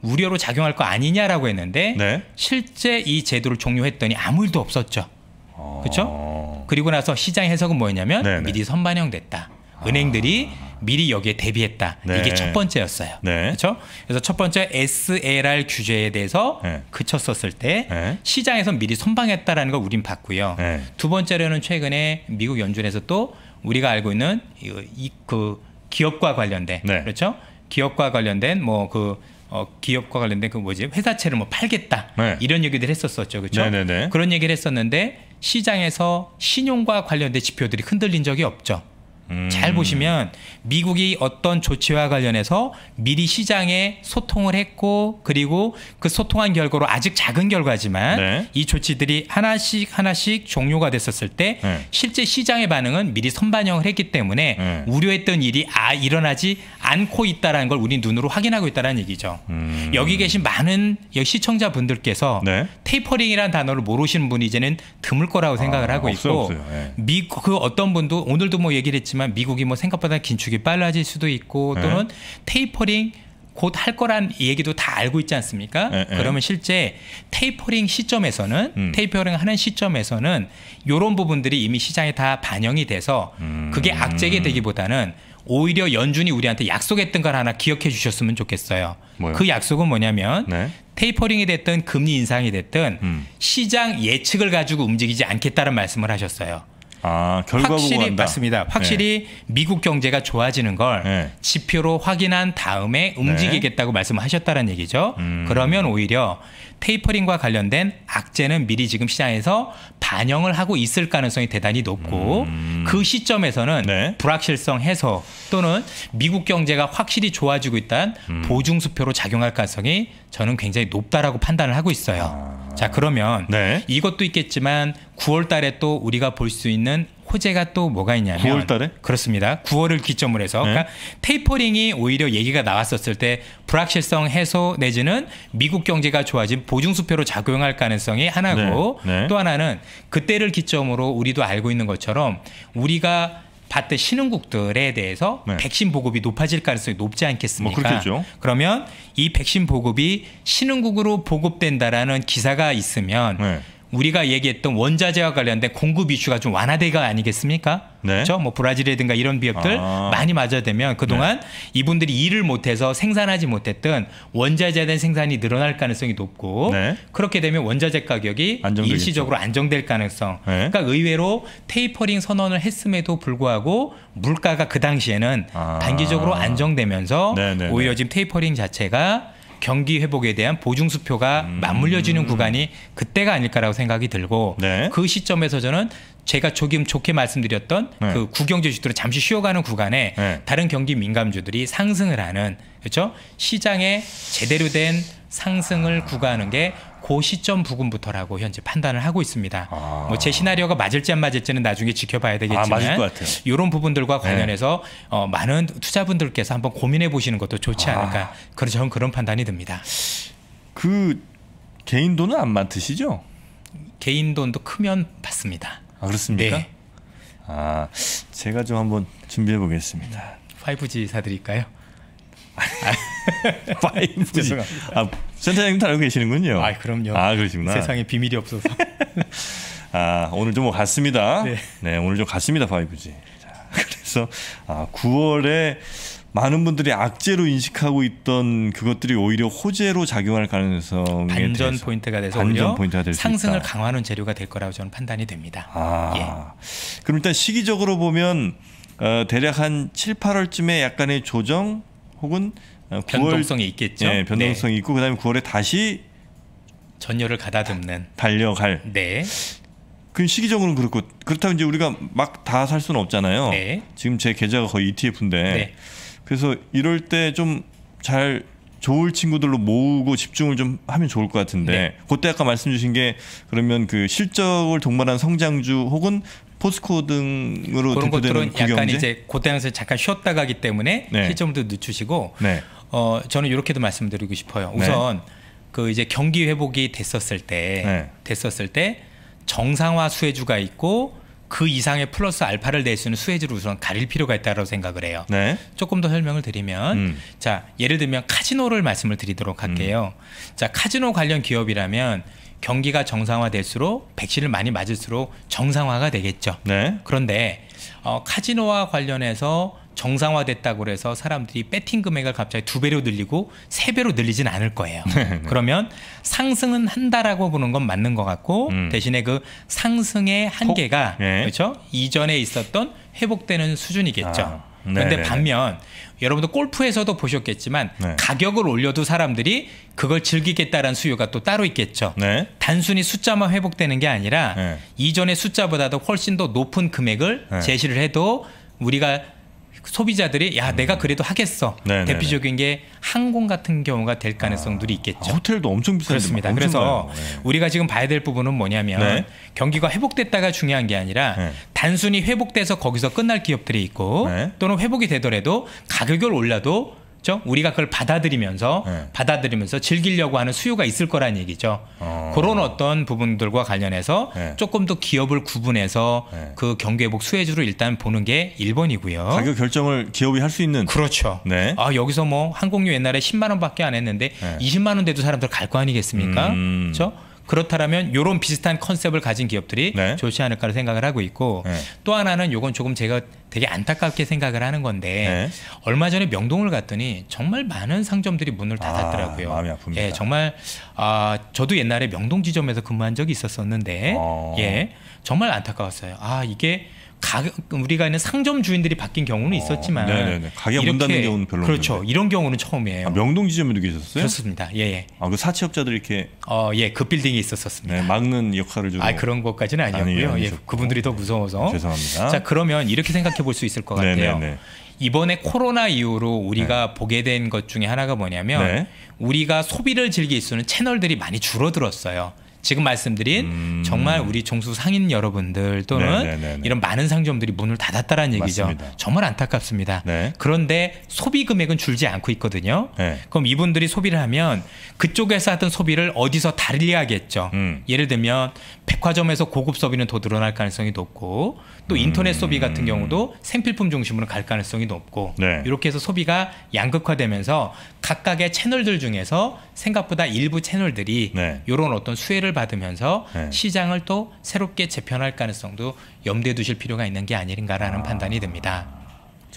우려로 작용할 거 아니냐라고 했는데 네. 실제 이 제도를 종료했더니 아무 일도 없었죠. 어... 그렇죠? 그리고 나서 시장 해석은 뭐였냐면 네네. 네. 미리 선반영됐다. 은행들이 아... 미리 여기에 대비했다. 네. 이게 첫 번째였어요. 네. 그렇죠? 그래서 첫 번째 SLR 규제에 대해서 네. 그쳤었을 때 네. 시장에서 미리 선방했다라는 걸 우린 봤고요. 네. 두 번째로는 최근에 미국 연준에서 또 우리가 알고 있는 이그 기업과 관련된 네. 그렇죠? 기업과 관련된 뭐그 어, 기업과 관련된 그 뭐지 회사채를 뭐 팔겠다 네. 이런 얘기들 했었었죠 그렇죠 네네네. 그런 얘기를 했었는데 시장에서 신용과 관련된 지표들이 흔들린 적이 없죠 음. 잘 보시면 미국이 어떤 조치와 관련해서 미리 시장에 소통을 했고 그리고 그 소통한 결과로 아직 작은 결과지만 네. 이 조치들이 하나씩 하나씩 종료가 됐었을 때 네. 실제 시장의 반응은 미리 선반영을 했기 때문에 네. 우려했던 일이 아 일어나지 않고 있다라는 걸 우리 눈으로 확인하고 있다라는 얘기죠. 음. 여기 계신 많은 시청자 분들께서 네. 테이퍼링이라는 단어를 모르시는 분이 이제는 드물 거라고 생각을 아, 하고 없어요, 있고 없어요. 예. 미그 어떤 분도 오늘도 뭐 얘기를 했지만 얘지만 미국이 뭐 생각보다 긴축이 빨라질 수도 있고 네. 또는 네. 테이퍼링 곧 할 거란 얘기도 다 알고 있지 않습니까? 네, 네. 그러면 실제 테이퍼링 시점에서는 음. 테이퍼링 하는 시점에서는 요런 부분들이 이미 시장에 다 반영이 돼서 음. 그게 악재가 되기보다는 오히려 연준이 우리한테 약속했던 걸 하나 기억해 주셨으면 좋겠어요. 뭐요? 그 약속은 뭐냐면 네. 테이퍼링이 됐든 금리 인상이 됐든 음. 시장 예측을 가지고 움직이지 않겠다는 말씀을 하셨어요. 아, 확실히 맞습니다. 확실히 네. 미국 경제가 좋아지는 걸 네. 지표로 확인한 다음에 네. 움직이겠다고 네. 말씀하셨다는 을 얘기죠. 음. 그러면 오히려 테이퍼링과 관련된 악재는 미리 지금 시장에서 반영을 하고 있을 가능성이 대단히 높고 음. 그 시점에서는 네. 불확실성 해소 또는 미국 경제가 확실히 좋아지고 있다는 음. 보증 수표로 작용할 가능성이 저는 굉장히 높다라고 판단을 하고 있어요. 아. 자 그러면 네. 이것도 있겠지만 9월달에 또 우리가 볼 수 있는 호재가 또 뭐가 있냐면 9월달에 그렇습니다. 9월을 기점으로 해서 네. 그러니까 테이퍼링이 오히려 얘기가 나왔었을 때 불확실성 해소 내지는 미국 경제가 좋아진 보증수표로 작용할 가능성이 하나고 네. 네. 또 하나는 그때를 기점으로 우리도 알고 있는 것처럼 우리가 받던 신흥국들에 대해서 네. 백신 보급이 높아질 가능성이 높지 않겠습니까? 뭐 그렇겠죠. 그러면 이 백신 보급이 신흥국으로 보급된다라는 기사가 있으면 네. 우리가 얘기했던 원자재와 관련된 공급 이슈가 좀 완화돼가 아니겠습니까? 네. 그렇죠? 뭐 브라질이라든가 이런 기업들 아. 많이 맞아야되면 그동안 네. 이분들이 일을 못해서 생산하지 못했던 원자재에 대한 생산이 늘어날 가능성이 높고 네. 그렇게 되면 원자재 가격이 안정되겠죠. 일시적으로 안정될 가능성. 네. 그러니까 의외로 테이퍼링 선언을 했음에도 불구하고 물가가 그 당시에는 아. 단기적으로 안정되면서 네, 네, 오히려 지금 테이퍼링 자체가 경기 회복에 대한 보증 수표가 음. 맞물려지는 구간이 그때가 아닐까라고 생각이 들고 네. 그 시점에서 저는 제가 조금 좋게 말씀드렸던 네. 그 구경제 주들은 잠시 쉬어가는 구간에 네. 다른 경기 민감주들이 상승을 하는 그렇죠 시장에 제대로 된 상승을 구가하는 게그 시점 부분부터라고 현재 판단을 하고 있습니다. 아. 뭐제 시나리오가 맞을지 안 맞을지는 나중에 지켜봐야 아, 되겠지만 아, 이런 부분들과 네. 관련해서 네. 어, 많은 투자분들께서 한번 고민해 보시는 것도 좋지 아. 않을까. 아. 그런 저는 그런 판단이 듭니다. 그 개인 돈은 안 맡으시죠? 개인 돈도 크면 받습니다. 아, 그렇습니까? 네. 아 제가 좀 한번 준비해 보겠습니다. 5G 음, 사드릴까요? 파이죄 아, 센터장님다 알고 계시는군요. 아, 그럼요. 아, 그러시구나. 세상에 비밀이 없어서. 아, 오늘 좀 뭐 갔습니다. 네. 네 오늘 좀 갔습니다, 5G. 자, 그래서 아, 9월에 많은 분들이 악재로 인식하고 있던 그것들이 오히려 호재로 작용할 가능성이 반전 대해서, 포인트가 돼서 반전 포인트가 될 상승을 있다. 강화하는 재료가 될 거라고 저는 판단이 됩니다. 아, 예. 그럼 일단 시기적으로 보면 어, 대략 한 7, 8월쯤에 약간의 조정 혹은 9월, 어, 변동성이 있겠죠. 예, 변동성이 네. 있고 그다음에 9월에 다시 전열을 가다듬는 달려갈. 네. 그 시기적으로는 그렇고 그렇다면 이제 우리가 막 다 살 수는 없잖아요. 네. 지금 제 계좌가 거의 ETF인데 네. 그래서 이럴 때 좀 잘 좋을 친구들로 모으고 집중을 좀 하면 좋을 것 같은데 네. 그때 아까 말씀 주신 게 그러면 그 실적을 동반한 성장주 혹은 포스코 등으로 그런 것들은 약간 국영제? 이제 고대에서 잠깐 쉬었다 가기 때문에 네. 시점도 늦추시고 네. 어, 저는 이렇게도 말씀드리고 싶어요. 네. 우선 그 이제 경기 회복이 됐었을 때 네. 됐었을 때 정상화 수혜주가 있고 그 이상의 플러스 알파를 낼 수 있는 수혜주를 우선 가릴 필요가 있다고 생각을 해요. 네. 조금 더 설명을 드리면, 음. 자 예를 들면 카지노를 말씀을 드리도록 할게요. 음. 자 카지노 관련 기업이라면 경기가 정상화될수록 백신을 많이 맞을수록 정상화가 되겠죠. 네. 그런데 어, 카지노와 관련해서 정상화됐다고 그래서 사람들이 배팅 금액을 갑자기 두 배로 늘리고 세 배로 늘리진 않을 거예요. 네, 네. 그러면 상승은 한다라고 보는 건 맞는 것 같고 음. 대신에 그 상승의 한계가 네. 그렇죠 이전에 있었던 회복되는 수준이겠죠. 아, 네, 그런데 네, 반면 여러분도 골프에서도 보셨겠지만 네. 가격을 올려도 사람들이 그걸 즐기겠다라는 수요가 또 따로 있겠죠. 네. 단순히 숫자만 회복되는 게 아니라 네. 이전의 숫자보다도 훨씬 더 높은 금액을 네. 제시를 해도 우리가 소비자들이 야 음. 내가 그래도 하겠어 네네네. 대표적인 게 항공 같은 경우가 될 가능성들이 아, 있겠죠. 아, 호텔도 엄청 비싸요 그렇습니다. 엄청 그래서 네. 우리가 지금 봐야 될 부분은 뭐냐면 네. 경기가 회복됐다가 중요한 게 아니라 네. 단순히 회복돼서 거기서 끝날 기업들이 있고 네. 또는 회복이 되더라도 가격을 올라도 그죠? 우리가 그걸 받아들이면서 네. 받아들이면서 즐기려고 하는 수요가 있을 거란 얘기죠. 어. 그런 어떤 부분들과 관련해서 네. 조금 더 기업을 구분해서 네. 그 경기 회복 수혜주로 일단 보는 게 1번이고요. 가격 결정을 기업이 할 수 있는 그렇죠. 네. 아, 여기서 뭐 항공료 옛날에 10만 원밖에 안 했는데 20만 원 돼도 사람들 갈 거 아니겠습니까? 음. 그렇죠? 그렇다면 요런 비슷한 컨셉을 가진 기업들이 네. 좋지 않을까를 생각을 하고 있고 네. 또 하나는 요건 조금 제가 되게 안타깝게 생각을 하는 건데 네. 얼마 전에 명동을 갔더니 정말 많은 상점들이 문을 아, 닫았더라고요. 아, 마음이 아픕니다. 예, 정말 아 저도 옛날에 명동 지점에서 근무한 적이 있었었는데 어... 예, 정말 안타까웠어요. 아 이게 가격 우리가 있는 상점 주인들이 바뀐 경우는 어, 있었지만 어, 가게 문 닫는 경우는 별로 그렇죠 없는데. 이런 경우는 처음이에요. 아, 명동 지점에도 계셨어요? 그렇습니다. 예. 예. 아그 사채업자들 이렇게 어예그 빌딩이 있었었습니다. 네, 막는 역할을 주로 아 그런 것까지는 아니었고요. 예, 그분들이 더 무서워서 죄송합니다. 자 그러면 이렇게 생각해 볼 수 있을 것 네, 네, 같아요. 네네네. 이번에 코로나 이후로 우리가 네. 보게 된 것 중에 하나가 뭐냐면 네. 우리가 소비를 즐길 수 있는 채널들이 많이 줄어들었어요. 지금 말씀드린 음. 정말 우리 종수 상인 여러분들 또는 네네네네. 네, 네, 네. 이런 많은 상점들이 문을 닫았다라는 얘기죠. 맞습니다. 정말 안타깝습니다. 네. 그런데 소비 금액은 줄지 않고 있거든요. 네. 그럼 이분들이 소비를 하면 그쪽에서 하던 소비를 어디서 달리하겠죠. 음. 예를 들면 백화점에서 고급 소비는 더 늘어날 가능성이 높고 또 음. 인터넷 소비 같은 경우도 생필품 중심으로 갈 가능성이 높고 네. 이렇게 해서 소비가 양극화되면서 각각의 채널들 중에서 생각보다 일부 채널들이 네. 이런 어떤 수혜를 받으면서 네. 시장을 또 새롭게 재편할 가능성도 염두에 두실 필요가 있는 게 아닌가라는 아... 판단이 됩니다.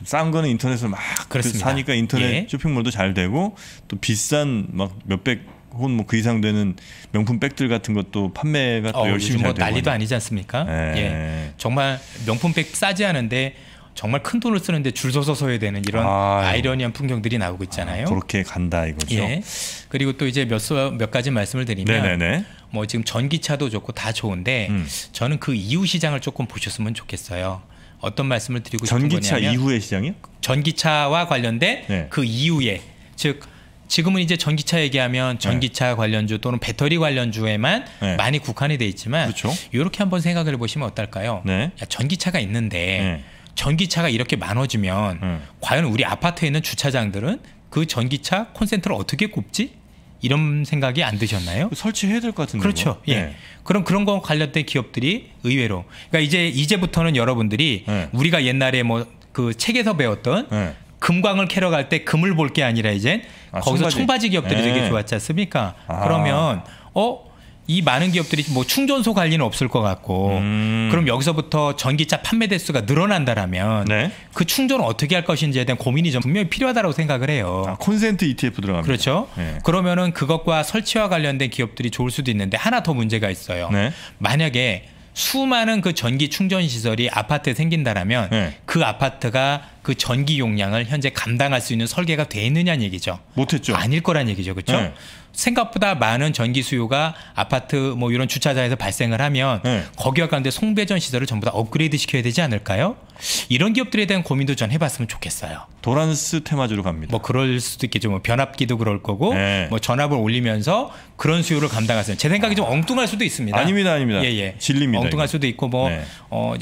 싼 거는 인터넷으막 그 그렇습니다. 사니까 인터넷 예. 쇼핑몰도 잘 되고 또 비싼 막 몇백 혹은 뭐 그 이상 되는 명품 백들 같은 것도 판매가 또 어, 열심히 뭐 난리도 아니지 않습니까? 네. 예. 정말 명품 백 싸지 않은데 정말 큰 돈을 쓰는데 줄 서서 서야 되는 이런 아, 이러니한 풍경들이 나오고 있잖아요. 아, 그렇게 간다 이거죠. 예. 그리고 또 이제 몇, 수, 몇 가지 말씀을 드리면 네네네. 뭐 지금 전기차도 좋고 다 좋은데 음. 저는 그 이후 시장을 조금 보셨으면 좋겠어요. 어떤 말씀을 드리고 싶은 전기 거냐면 전기차 이후의 시장이요? 전기차와 관련된 네. 그 이후에 즉 지금은 이제 전기차 얘기하면 전기차 네. 관련주 또는 배터리 관련주에만 네. 많이 국한이 돼 있지만 그렇죠. 이렇게 한번 생각을 해보시면 어떨까요? 네. 야, 전기차가 있는데 네. 전기차가 이렇게 많아지면 네. 과연 우리 아파트에 있는 주차장들은 그 전기차 콘센트를 어떻게 꼽지? 이런 생각이 안 드셨나요? 그 설치해야 될 것 같은데. 그렇죠. 예. 네. 그럼 그런 거 관련된 기업들이 의외로. 그러니까 이제 이제부터는 여러분들이 네. 우리가 옛날에 뭐 그 책에서 배웠던 네. 금광을 캐러 갈 때 금을 볼 게 아니라 이제 아, 거기서 청바지, 기업들이 네. 되게 좋았지 않습니까? 아. 그러면 어? 이 많은 기업들이 뭐 충전소 관리는 없을 것 같고 음. 그럼 여기서부터 전기차 판매 대수가 늘어난다라면 네. 그 충전을 어떻게 할 것인지에 대한 고민이 좀 분명히 필요하다고 생각을 해요. 아, 콘센트 ETF 들어갑 그렇죠. 네. 그러면은 그것과 설치와 관련된 기업들이 좋을 수도 있는데 하나 더 문제가 있어요. 네. 만약에 수많은 그 전기 충전 시설이 아파트에 생긴다라면 네. 그 아파트가 그 전기 용량을 현재 감당할 수 있는 설계가 되느냐는 얘기죠. 못했죠. 아닐 거란 얘기죠, 그렇죠? 네. 생각보다 많은 전기 수요가 아파트 뭐 이런 주차장에서 발생을 하면 네. 거기와 관련된 송배전 시설을 전부 다 업그레이드 시켜야 되지 않을까요? 이런 기업들에 대한 고민도 전 해봤으면 좋겠어요. 도란스 테마주로 갑니다. 뭐 그럴 수도 있겠죠. 뭐 변압기도 그럴 거고 네. 뭐 전압을 올리면서 그런 수요를 감당하세요. 제 생각이 좀 엉뚱할 수도 있습니다. 아닙니다, 아닙니다. 예, 예. 진리입니다. 엉뚱할 이거. 수도 있고 뭐 네. 어,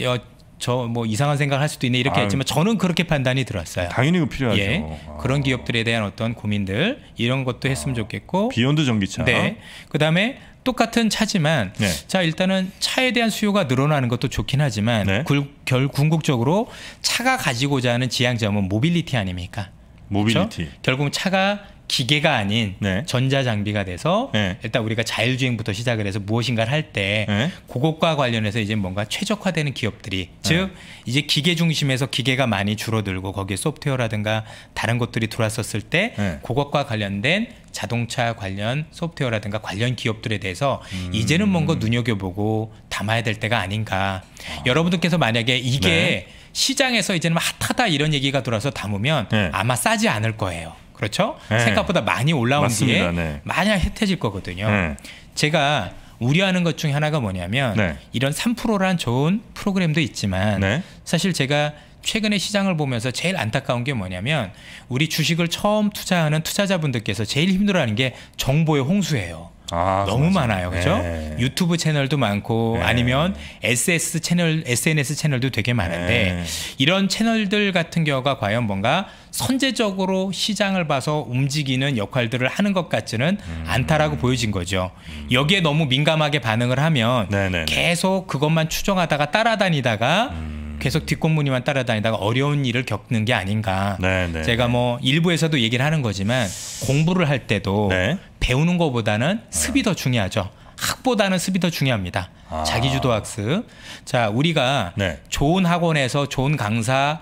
저뭐 이상한 생각을 할 수도 있네 이렇게 아 했지만 저는 그렇게 판단이 들었어요. 당연히 그 필요하죠. 예. 아. 그런 기업들에 대한 어떤 고민들 이런 것도 했으면 아. 좋겠고 비욘드 전기차. 네. 그다음에 똑같은 차지만 네. 자 일단은 차에 대한 수요가 늘어나는 것도 좋긴 하지만 네. 굴, 결 궁극적으로 차가 가지고자 하는 지향점은 모빌리티 아닙니까? 모빌리티. 그렇죠? 결국 차가 기계가 아닌 네. 전자 장비가 돼서 네. 일단 우리가 자율주행부터 시작을 해서 무엇인가를 할때 네. 그것과 관련해서 이제 뭔가 최적화되는 기업들이 네. 즉 이제 기계 중심에서 기계가 많이 줄어들고 거기에 소프트웨어라든가 다른 것들이 들어왔었을 때 네. 그것과 관련된 자동차 관련 소프트웨어라든가 관련 기업들에 대해서 음. 이제는 뭔가 눈여겨보고 담아야 될 때가 아닌가 아. 여러분들께서 만약에 이게 네. 시장에서 이제는 핫하다 이런 얘기가 들어서 와 담으면 네. 아마 싸지 않을 거예요. 그렇죠? 네. 생각보다 많이 올라온 맞습니다. 뒤에 네. 만약 혜태질 거거든요. 네. 제가 우려하는 것 중에 하나가 뭐냐면 네. 이런 3%란 좋은 프로그램도 있지만 네. 사실 제가 최근에 시장을 보면서 제일 안타까운 게 뭐냐면 우리 주식을 처음 투자하는 투자자분들께서 제일 힘들어하는 게 정보의 홍수예요. 아, 너무 맞아. 많아요, 그죠? 렇 네. 유튜브 채널도 많고 네. 아니면 SS 채널, SNS 채널도 되게 많은데 네. 이런 채널들 같은 경우가 과연 뭔가 선제적으로 시장을 봐서 움직이는 역할들을 하는 것 같지는 음. 않다라고 보여진 거죠. 여기에 너무 민감하게 반응을 하면 네, 네, 네. 계속 그것만 추정하다가 따라다니다가 음. 계속 뒷공무니만 따라다니다가 어려운 일을 겪는 게 아닌가. 네네. 네, 제가 네. 뭐 일부에서도 얘기를 하는 거지만 공부를 할 때도 네. 배우는 것보다는 습이 더 중요하죠. 학보다는 습이 더 중요합니다. 아. 자기주도 학습. 자, 우리가 네. 좋은 학원에서 좋은 강사를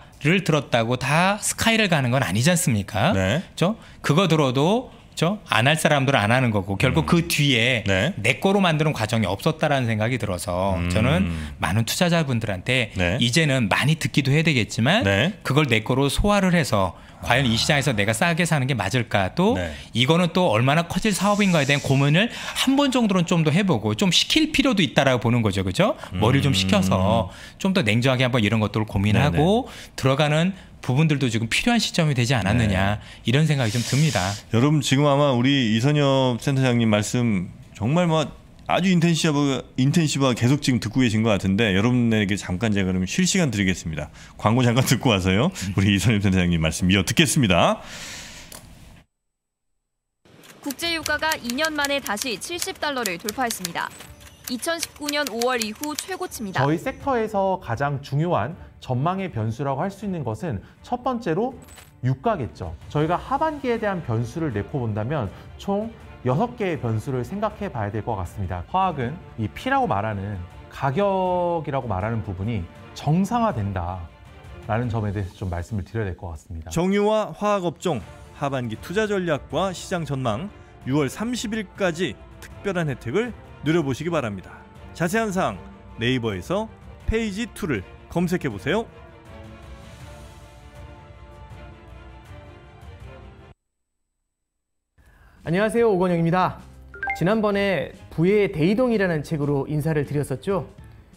들었다고 다 스카이를 가는 건 아니지 않습니까? 네. 그렇죠? 그거 들어도 그렇죠? 안 할 사람들은 안 하는 거고 결국 음. 그 뒤에 네. 내 거로 만드는 과정이 없었다라는 생각이 들어서 음. 저는 많은 투자자분들한테 네. 이제는 많이 듣기도 해야 되겠지만 네. 그걸 내 거로 소화를 해서 과연 아. 이 시장에서 내가 싸게 사는 게 맞을까 또 네. 이거는 또 얼마나 커질 사업인가에 대한 고민을 한 번 정도는 좀 더 해보고 좀 시킬 필요도 있다라고 보는 거죠 그죠 머리를 음. 좀 식혀서 좀 더 냉정하게 한번 이런 것들을 고민하고 네, 네. 들어가는 부분들도 지금 필요한 시점이 되지 않았느냐 네. 이런 생각이 좀 듭니다. 여러분 지금 아마 우리 이선엽 센터장님 말씀 정말 뭐 아주 인텐시브 인텐시브 계속 지금 듣고 계신 것 같은데 여러분에게 잠깐 제가 그러면 쉴 시간 드리겠습니다. 광고 잠깐 듣고 와서요. 우리 이선엽 센터장님 말씀 이어 듣겠습니다. 국제유가가 2년 만에 다시 70달러를 돌파했습니다. 2019년 5월 이후 최고치입니다. 저희 섹터에서 가장 중요한 전망의 변수라고 할 수 있는 것은 첫 번째로 유가겠죠. 저희가 하반기에 대한 변수를 내포 본다면 총 6개의 변수를 생각해 봐야 될 것 같습니다. 화학은 이 P라고 말하는 가격이라고 말하는 부분이 정상화된다. 라는 점에 대해서 좀 말씀을 드려야 될 것 같습니다. 정유와 화학업종 하반기 투자 전략과 시장 전망 6월 30일까지 특별한 혜택을 누려보시기 바랍니다. 자세한 사항 네이버에서 페이지 2를 검색해 보세요. 안녕하세요. 오건영입니다. 지난번에 부의 대이동이라는 책으로 인사를 드렸었죠.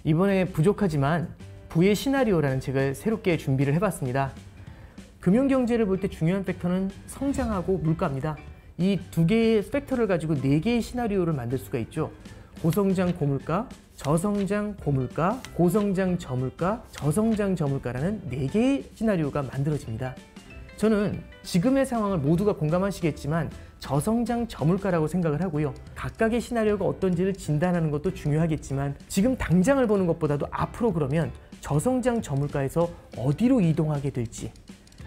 이번에 부족하지만 부의 시나리오라는 책을 새롭게 준비를 해봤습니다. 금융경제를 볼 때 중요한 팩터는 성장하고 물가입니다. 이 두 개의 팩터를 가지고 네 개의 시나리오를 만들 수가 있죠. 고성장, 고물가, 저성장 고물가, 고성장 저물가, 저성장 저물가라는 4개의 시나리오가 만들어집니다. 저는 지금의 상황을 모두가 공감하시겠지만 저성장 저물가라고 생각을 하고요. 각각의 시나리오가 어떤지를 진단하는 것도 중요하겠지만 지금 당장을 보는 것보다도 앞으로 그러면 저성장 저물가에서 어디로 이동하게 될지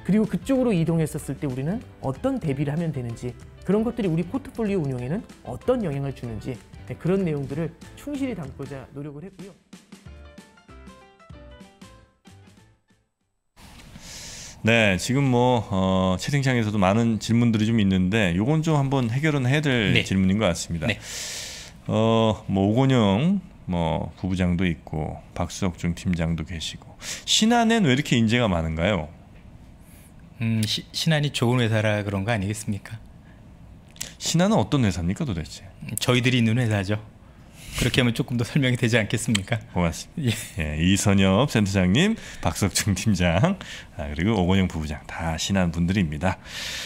그리고 그쪽으로 이동했었을 때 우리는 어떤 대비를 하면 되는지 그런 것들이 우리 포트폴리오 운영에는 어떤 영향을 주는지 네, 그런 내용들을 충실히 담고자 노력을 했고요. 네, 지금 뭐 어, 채팅창에서도 많은 질문들이 좀 있는데 요건 좀 한번 해결은 해야 될 네. 질문인 것 같습니다. 네. 어, 뭐 오건영 뭐 부부장도 있고 박수혁중 팀장도 계시고 신한엔 왜 이렇게 인재가 많은가요? 음, 시, 신한이 좋은 회사라 그런 거 아니겠습니까? 신한은 어떤 회사입니까 도대체? 저희들이 있는 회사죠. 그렇게 하면 조금 더 설명이 되지 않겠습니까? 고맙습니다. 예. 예, 이선엽 센터장님, 박석중 팀장, 아, 그리고 오건영 부부장 다 신한 분들입니다.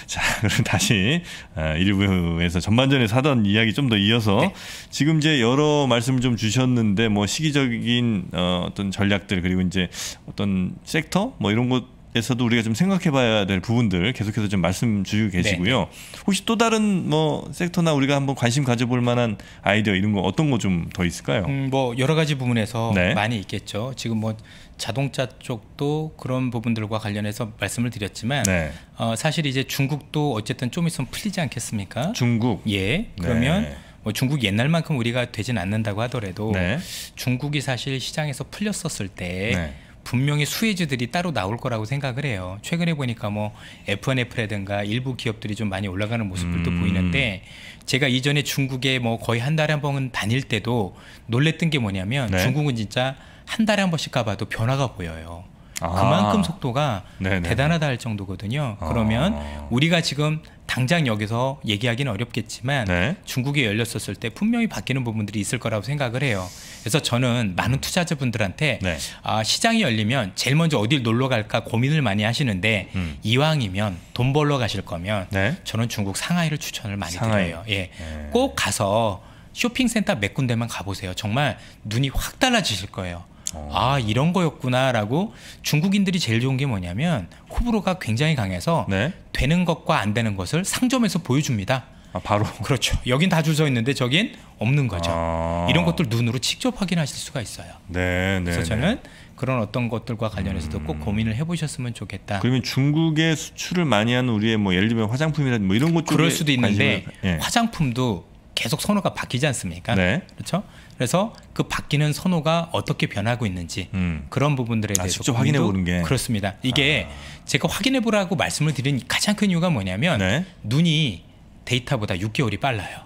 자, 그럼 다시 아, 1부에서 전반전에서 던 이야기 좀 더 이어서 네. 지금 이제 여러 말씀을 좀 주셨는데 뭐 시기적인 어, 어떤 전략들 그리고 이제 어떤 섹터 뭐 이런 것 에서도 우리가 좀 생각해봐야 될 부분들 계속해서 좀 말씀 주시고 네. 계시고요. 네. 혹시 또 다른 뭐 섹터나 우리가 한번 관심 가져볼 만한 아이디어 이런 거 어떤 거 좀 더 있을까요? 음, 뭐 여러 가지 부분에서 네. 많이 있겠죠. 지금 뭐 자동차 쪽도 그런 부분들과 관련해서 말씀을 드렸지만 네. 어, 사실 이제 중국도 어쨌든 좀 있으면 풀리지 않겠습니까? 중국 예 네. 그러면. 뭐 중국 옛날만큼 우리가 되진 않는다고 하더라도 네. 중국이 사실 시장에서 풀렸었을 때 분명히 수혜주들이 따로 나올 거라고 생각을 해요. 최근에 보니까 뭐 F1F라든가 일부 기업들이 좀 많이 올라가는 모습들도 음. 보이는데 제가 이전에 중국에 뭐 거의 한 달에 한번 다닐 때도 놀랬던 게 뭐냐면 네. 중국은 진짜 한 달에 한 번씩 가봐도 변화가 보여요. 아. 그만큼 속도가 네네. 대단하다 할 정도거든요. 아. 그러면 우리가 지금 당장 여기서 얘기하기는 어렵겠지만 네. 중국이 열렸었을 때 분명히 바뀌는 부분들이 있을 거라고 생각을 해요. 그래서 저는 많은 투자자분들한테 네. 아, 시장이 열리면 제일 먼저 어딜 놀러 갈까 고민을 많이 하시는데 음. 이왕이면 돈 벌러 가실 거면 네. 저는 중국 상하이를 추천을 많이 상하이. 드려요. 예. 네. 꼭 가서 쇼핑센터 몇 군데만 가보세요. 정말 눈이 확 달라지실 거예요. 어. 아 이런 거였구나라고 중국인들이 제일 좋은 게 뭐냐면 호불호가 굉장히 강해서 네? 되는 것과 안 되는 것을 상점에서 보여줍니다. 아, 바로 그렇죠. 여긴 다 줄 서 있는데 저긴 없는 거죠. 아. 이런 것들 눈으로 직접 확인하실 수가 있어요. 네, 네, 그래서 네. 저는 그런 어떤 것들과 관련해서도 음. 꼭 고민을 해보셨으면 좋겠다. 그러면 중국에 수출을 많이 하는 우리의 뭐 예를 들면 화장품이라든뭐 이런 것 그럴 수도 있는데 관심을... 예. 화장품도 계속 선호가 바뀌지 않습니까? 네. 그렇죠? 그래서 그 바뀌는 선호가 어떻게 변하고 있는지 음. 그런 부분들에 아, 대해서 아, 직접 확인해 보는 게 그렇습니다. 이게 아. 제가 확인해 보라고 말씀을 드린 가장 큰 이유가 뭐냐면 네. 눈이 데이터보다 6개월이 빨라요.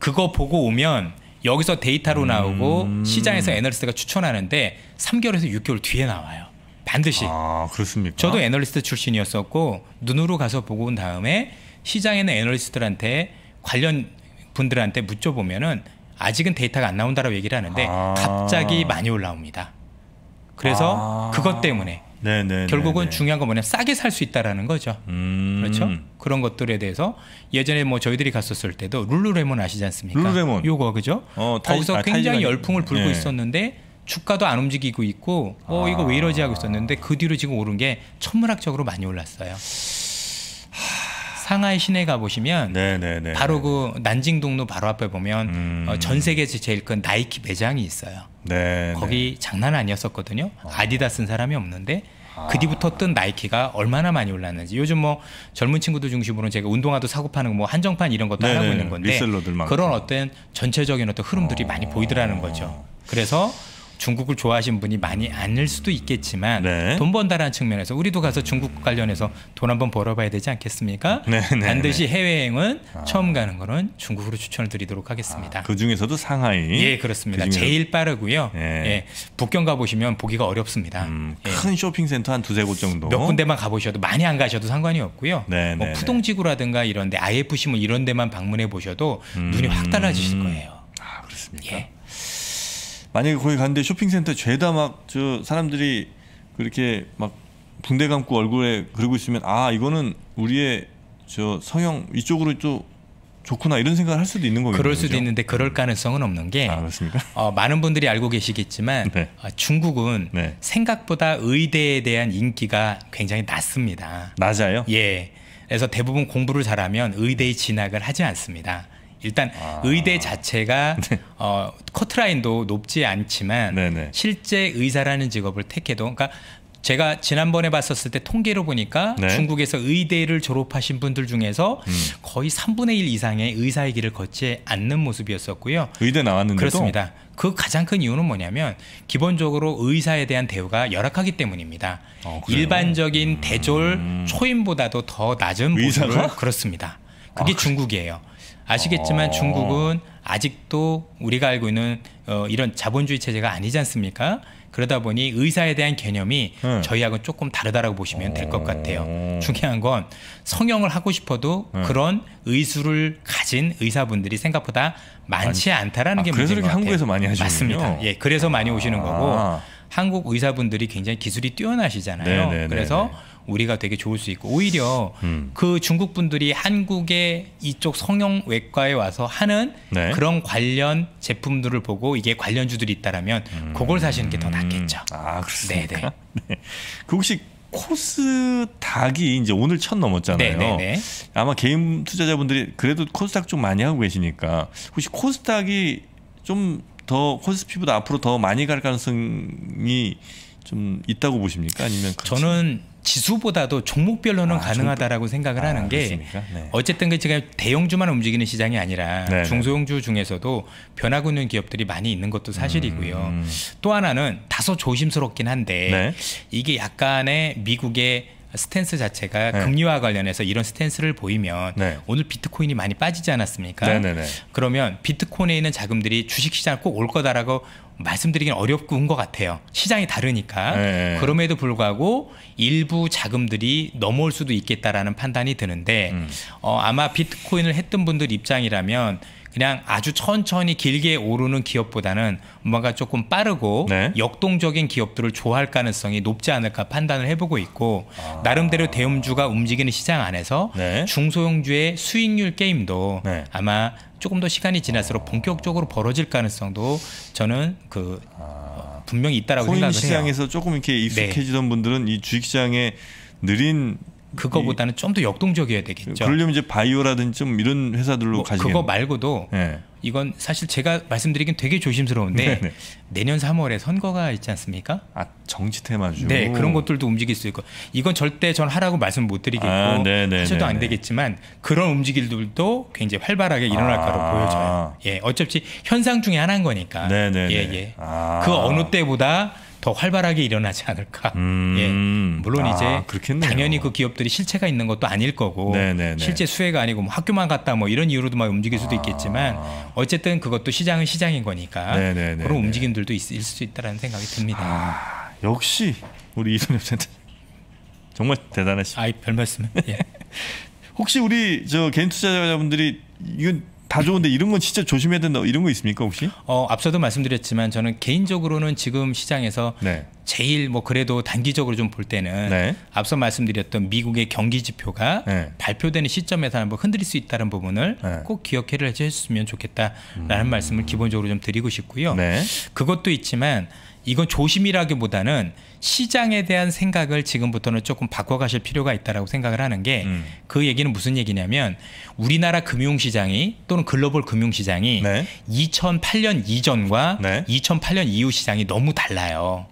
그거 보고 오면 여기서 데이터로 음. 나오고 음. 시장에서 애널리스트가 추천하는데 3개월에서 6개월 뒤에 나와요. 반드시. 아, 그렇습니까? 저도 애널리스트 출신이었었고 눈으로 가서 보고 온 다음에 시장에는 애널리스트들한테 관련 분들한테 묻혀 보면은 아직은 데이터가 안 나온다라고 얘기를 하는데 아. 갑자기 많이 올라옵니다. 그래서 아. 그것 때문에 네네네네. 결국은 중요한 건 뭐냐면 싸게 살 수 있다라는 거죠. 음. 그렇죠? 그런 것들에 대해서 예전에 뭐 저희들이 갔었을 때도 룰루레몬 아시지 않습니까? 룰루레몬. 요거 그죠? 어, 타이, 거기서 아, 굉장히 열풍을 불고 네. 있었는데 주가도 안 움직이고 있고 어 이거 아. 왜 이러지 하고 있었는데 그 뒤로 지금 오른 게 천문학적으로 많이 올랐어요. 상하이 시내 가 보시면 네네네. 네. 바로 그 난징동로 바로 앞에 보면 어, 음. 어, 전 세계에서 제일 큰 나이키 매장이 있어요. 네네. 거기 네. 장난 아니었었거든요. 어. 아. 아디다 쓴 사람이 없는데 아. 그 뒤부터 뜬 나이키가 얼마나 많이 올랐는지 요즘 뭐 젊은 친구들 중심으로 제가 운동화도 사고 파는 뭐 한정판 이런 것도 네네. 하고 네, 있는 건데 그런 어떤 전체적인 어떤 흐름들이 어. 많이 보이더라는 거죠. 그래서 중국을 좋아하신 분이 많이 아닐 수도 있겠지만 네. 돈 번다라는 측면에서 우리도 가서 중국 관련해서 돈 한번 벌어봐야 되지 않겠습니까? 네, 네, 네. 반드시 해외여행은 아. 처음 가는 거는 중국으로 추천을 드리도록 하겠습니다. 아, 그 중에서도 상하이. 예, 그렇습니다. 그 중에서... 제일 빠르고요. 예. 예 북경 가 보시면 보기가 어렵습니다. 음, 예. 큰 예. 쇼핑센터 한 두세 곳 정도. 몇 군데만 가 보셔도 많이 안 가셔도 상관이 없고요. 네, 뭐 네, 푸동지구라든가 이런 데 IFC 뭐 이런 데만 방문해 보셔도 음... 눈이 확 달라지실 거예요. 아, 그렇습니까? 예. 만약에 거기 갔는데 쇼핑센터 죄다 막 저 사람들이 그렇게 막 붕대 감고 얼굴에 그리고 있으면 아 이거는 우리의 저 성형 이쪽으로 또 좋구나 이런 생각을 할 수도 있는 거예요 그럴 수도 그렇죠? 있는데 그럴 가능성은 없는 게 아, 어, 많은 분들이 알고 계시겠지만 네. 어, 중국은 네. 생각보다 의대에 대한 인기가 굉장히 낮습니다. 낮아요? 예. 그래서 대부분 공부를 잘하면 의대에 진학을 하지 않습니다. 일단 아. 의대 자체가 네. 어, 커트라인도 높지 않지만 네네. 네. 실제 의사라는 직업을 택해도 그러니까 제가 지난번에 봤었을 때 통계로 보니까 네. 중국에서 의대를 졸업하신 분들 중에서 음. 거의 3분의 1 이상의 의사의 길을 걷지 않는 모습이었었고요. 의대 나왔는데도 그렇습니다. 그 가장 큰 이유는 뭐냐면 기본적으로 의사에 대한 대우가 열악하기 때문입니다. 어, 일반적인 음. 대졸 초임보다도 더 낮은 의사가? 모습을 그렇습니다. 그게 아, 그 중국이에요. 아시겠지만 어... 중국은 아직도 우리가 알고 있는 어, 이런 자본주의 체제가 아니지 않습니까? 그러다 보니 의사에 대한 개념이 네. 저희하고는 조금 다르다라고 보시면 될 것 같아요. 음. 중요한 건 성형을 하고 싶어도 네. 그런 의술을 가진 의사분들이 생각보다 많지 않다라는 아, 게 문제인 것 같아요. 한국에서 많이 하시는 맞습니다. 예, 그래서 많이 오시는 거고 아. 한국 의사분들이 굉장히 기술이 뛰어나시잖아요. 네네네네. 네, 네, 그래서 네. 우리가 되게 좋을 수 있고 오히려 음. 그 중국 분들이 한국의 이쪽 성형외과에 와서 하는 네. 그런 관련 제품들을 보고 이게 관련주들이 있다라면 음. 그걸 사시는 게 더 낫겠죠. 음. 아 그렇습니까? 네네. 네. 그 혹시 코스닥이 이제 오늘 첫 넘었잖아요. 네네네. 네, 네. 아마 개인 투자자분들이 그래도 코스닥 좀 많이 하고 계시니까 혹시 코스닥이 좀 더 코스피보다 앞으로 더 많이 갈 가능성이 좀 있다고 보십니까? 아니면 저는 지수보다도 종목별로는 아, 가능하다라고 종 생각을 아, 하는 게 네. 어쨌든 그 지금 대형주만 움직이는 시장이 아니라 네네. 네. 중소형주 중에서도 변하고 있는 기업들이 많이 있는 것도 사실이고요. 음. 또 하나는 다소 조심스럽긴 한데 네. 이게 약간의 미국의 스탠스 자체가 네. 금리와 관련해서 이런 스탠스를 보이면 네. 오늘 비트코인이 많이 빠지지 않았습니까? 네네네. 그러면 비트코인에 있는 자금들이 주식시장 꼭 올 거다라고 말씀드리기는 어렵고온 것 같아요. 시장이 다르니까. 네. 그럼에도 불구하고 일부 자금들이 넘어올 수도 있겠다라는 판단이 드는데 음. 어, 아마 비트코인을 했던 분들 입장이라면 그냥 아주 천천히 길게 오르는 기업보다는 뭔가 조금 빠르고 네. 역동적인 기업들을 좋아할 가능성이 높지 않을까 판단을 해보고 있고 아. 나름대로 대음주가 움직이는 시장 안에서 네. 중소형주의 수익률 게임도 네. 아마 조금 더 시간이 지날수록 어. 본격적으로 벌어질 가능성도 저는 그 아. 분명히 있다라고 생각을 해요. 시장에서 조금 이렇게 네. 익숙해지던 분들은 이 주식시장에 느린 그거보다는 좀 더 역동적이어야 되겠죠. 그러려면 이제 바이오라든지 좀 이런 회사들로 뭐 가지. 그거 말고도 네. 이건 사실 제가 말씀드리긴 되게 조심스러운데 네네. 네. 내년 3월에 선거가 있지 않습니까? 아 정치 테마죠. 네 그런 것들도 움직일 수 있고 이건 절대 전 하라고 말씀 못 드리겠고 아, 사실도 네, 네, 안 되겠지만 그런 움직임들도 굉장히 활발하게 일어날 아. 거로 보여져요. 예 어차피 현상 중에 하나인 거니까. 네네네. 예 예. 아. 그 어느 때보다 더 활발하게 일어나지 않을까. 음. 예. 물론 아, 이제 그렇겠네요. 당연히 그 기업들이 실체가 있는 것도 아닐 거고 네네네. 실제 수혜가 아니고 뭐 학교만 갔다 뭐 이런 이유로도 막 움직일 수도 아. 있겠지만 어쨌든 그것도 시장은 시장인 거니까 네네네네. 그런 움직임들도 있을 수 있다라는 생각이 듭니다. 아, 역시 우리 이선엽 센터 정말 대단하십 아이 별 말씀. 예. 혹시 우리 저 개인 투자자분들이 이건 다 좋은데 이런 건 진짜 조심해야 된다 이런 거 있습니까 혹시? 어 앞서도 말씀드렸지만 저는 개인적으로는 지금 시장에서 네. 제일 뭐 그래도 단기적으로 좀 볼 때는 네. 앞서 말씀드렸던 미국의 경기 지표가 네. 발표되는 시점에서 한번 흔들릴 수 있다는 부분을 네. 꼭 기억해를 해주셨으면 좋겠다라는 음. 말씀을 기본적으로 좀 드리고 싶고요. 네. 그것도 있지만 이건 조심이라기보다는 시장에 대한 생각을 지금부터는 조금 바꿔가실 필요가 있다라고 생각을 하는 게그 음. 그 얘기는 무슨 얘기냐면 우리나라 금융시장이 또는 글로벌 금융시장이 네. 2008년 이전과 네. 2008년 이후 시장이 너무 달라요.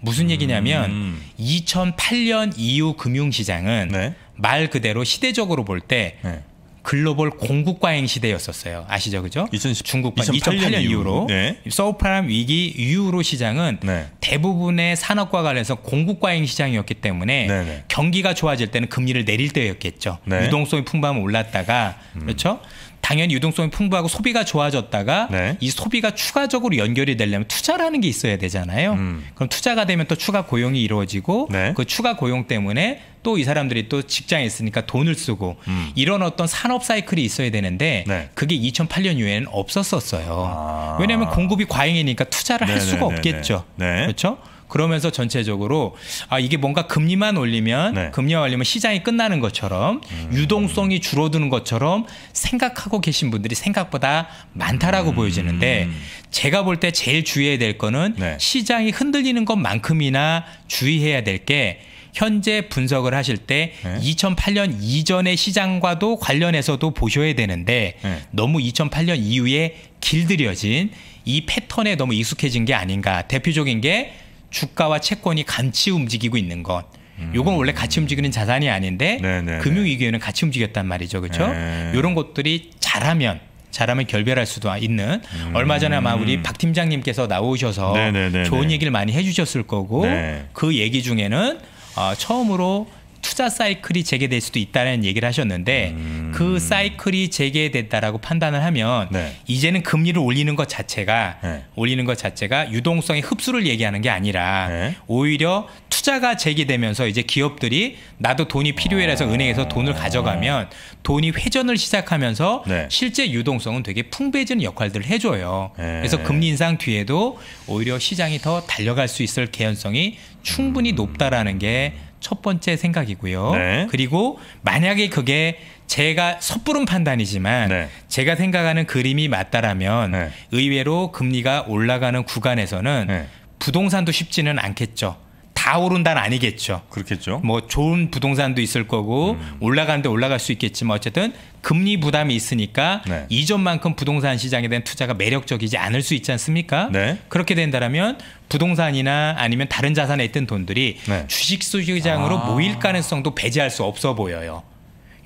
무슨 얘기냐면 음. 2008년 이후 금융시장은 네. 말 그대로 시대적으로 볼때 네. 글로벌 공급과잉 시대였었어요. 아시죠, 그죠? 중국과 2008년, 이후로 네. 서브프라임 위기 이후로 시장은 네. 대부분의 산업과 관련해서 공급과잉 시장이었기 때문에 네, 네, 경기가 좋아질 때는 금리를 내릴 때였겠죠. 네. 유동성이 풍부하면 올랐다가 음. 그렇죠? 당연히 유동성이 풍부하고 소비가 좋아졌다가 네. 이 소비가 추가적으로 연결이 되려면 투자라는 게 있어야 되잖아요. 음. 그럼 투자가 되면 또 추가 고용이 이루어지고 네. 그 추가 고용 때문에 또이 사람들이 또 직장에 있으니까 돈을 쓰고 음. 이런 어떤 산업 사이클이 있어야 되는데 네. 그게 2008년 이후에는 없었었어요. 아. 왜냐하면 공급이 과잉이니까 투자를 네네네네. 할 네, 수가 네, 네, 없겠죠. 네. 그렇죠? 그러면서 전체적으로 아 이게 뭔가 금리만 올리면 네. 금리만 올리면 시장이 끝나는 것처럼 음. 유동성이 줄어드는 것처럼 생각하고 계신 분들이 생각보다 많다라고 음. 보여지는데 제가 볼 때 제일 주의해야 될 거는 네. 시장이 흔들리는 것만큼이나 주의해야 될게 현재 분석을 하실 때 네. 2008년 이전의 시장과도 관련해서도 보셔야 되는데 네. 너무 2008년 이후에 길들여진 이 패턴에 너무 익숙해진 게 아닌가. 대표적인 게 주가와 채권이 같이 움직이고 있는 것. 음. 요건 원래 같이 움직이는 자산이 아닌데 네, 네, 네. 금융위기에는 같이 움직였단 말이죠. 그렇죠? 네. 요런 것들이 잘하면 잘하면 결별할 수도 있는 음. 얼마 전에 아마 우리 박 팀장님께서 나오셔서 네네네네. 좋은 얘기를 많이 해주셨을 거고 네. 그 얘기 중에는 어, 처음으로 투자 사이클이 재개될 수도 있다는 얘기를 하셨는데 음. 그 사이클이 재개됐다라고 판단을 하면 네. 이제는 금리를 올리는 것 자체가 네. 올리는 것 자체가 유동성의 흡수를 얘기하는 게 아니라 네. 오히려 투자가 재개되면서 이제 기업들이 나도 돈이 필요해라서 아. 은행에서 돈을 가져가면 돈이 회전을 시작하면서 네. 실제 유동성은 되게 풍부해지는 역할들을 해줘요. 네. 그래서 금리 인상 뒤에도 오히려 시장이 더 달려갈 수 있을 개연성이 충분히 높다라는 게 첫 번째 생각이고요. 네. 그리고 만약에 그게 제가 섣부른 판단이지만 네. 제가 생각하는 그림이 맞다라면 네. 의외로 금리가 올라가는 구간에서는 네. 부동산도 쉽지는 않겠죠. 다 오른다는 아니겠죠. 그렇겠죠. 뭐 좋은 부동산도 있을 거고 음. 올라가는데 올라갈 수 있겠지만 어쨌든 금리 부담이 있으니까 네. 이전만큼 부동산 시장에 대한 투자가 매력적이지 않을 수 있지 않습니까? 네. 그렇게 된다면 부동산이나 아니면 다른 자산에 있던 돈들이 네. 주식 시장으로 아. 모일 가능성도 배제할 수 없어 보여요.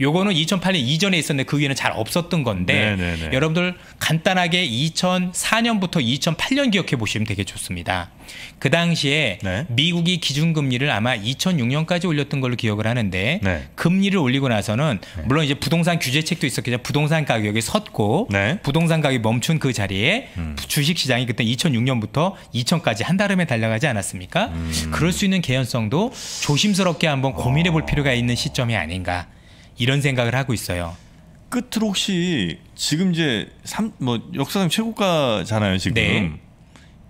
요거는 2008년 이전에 있었는데 그 위에는 잘 없었던 건데 네네네. 네, 네. 여러분들 간단하게 2004년부터 2008년 기억해 보시면 되게 좋습니다. 그 당시에 네. 미국이 기준금리를 아마 2006년까지 올렸던 걸로 기억을 하는데 네. 금리를 올리고 나서는 네. 물론 이제 부동산 규제책도 있었기 때문에 부동산 가격이 섰고 네. 부동산 가격이 멈춘 그 자리에 음. 주식시장이 그때 2006년부터 2000까지 한달음에 달려가지 않았습니까? 음. 그럴 수 있는 개연성도 조심스럽게 한번 고민해 볼 필요가 있는 시점이 아닌가. 이런 생각을 하고 있어요. 끝으로 혹시 지금 이제 삼, 뭐 역사상 최고가잖아요 지금 네.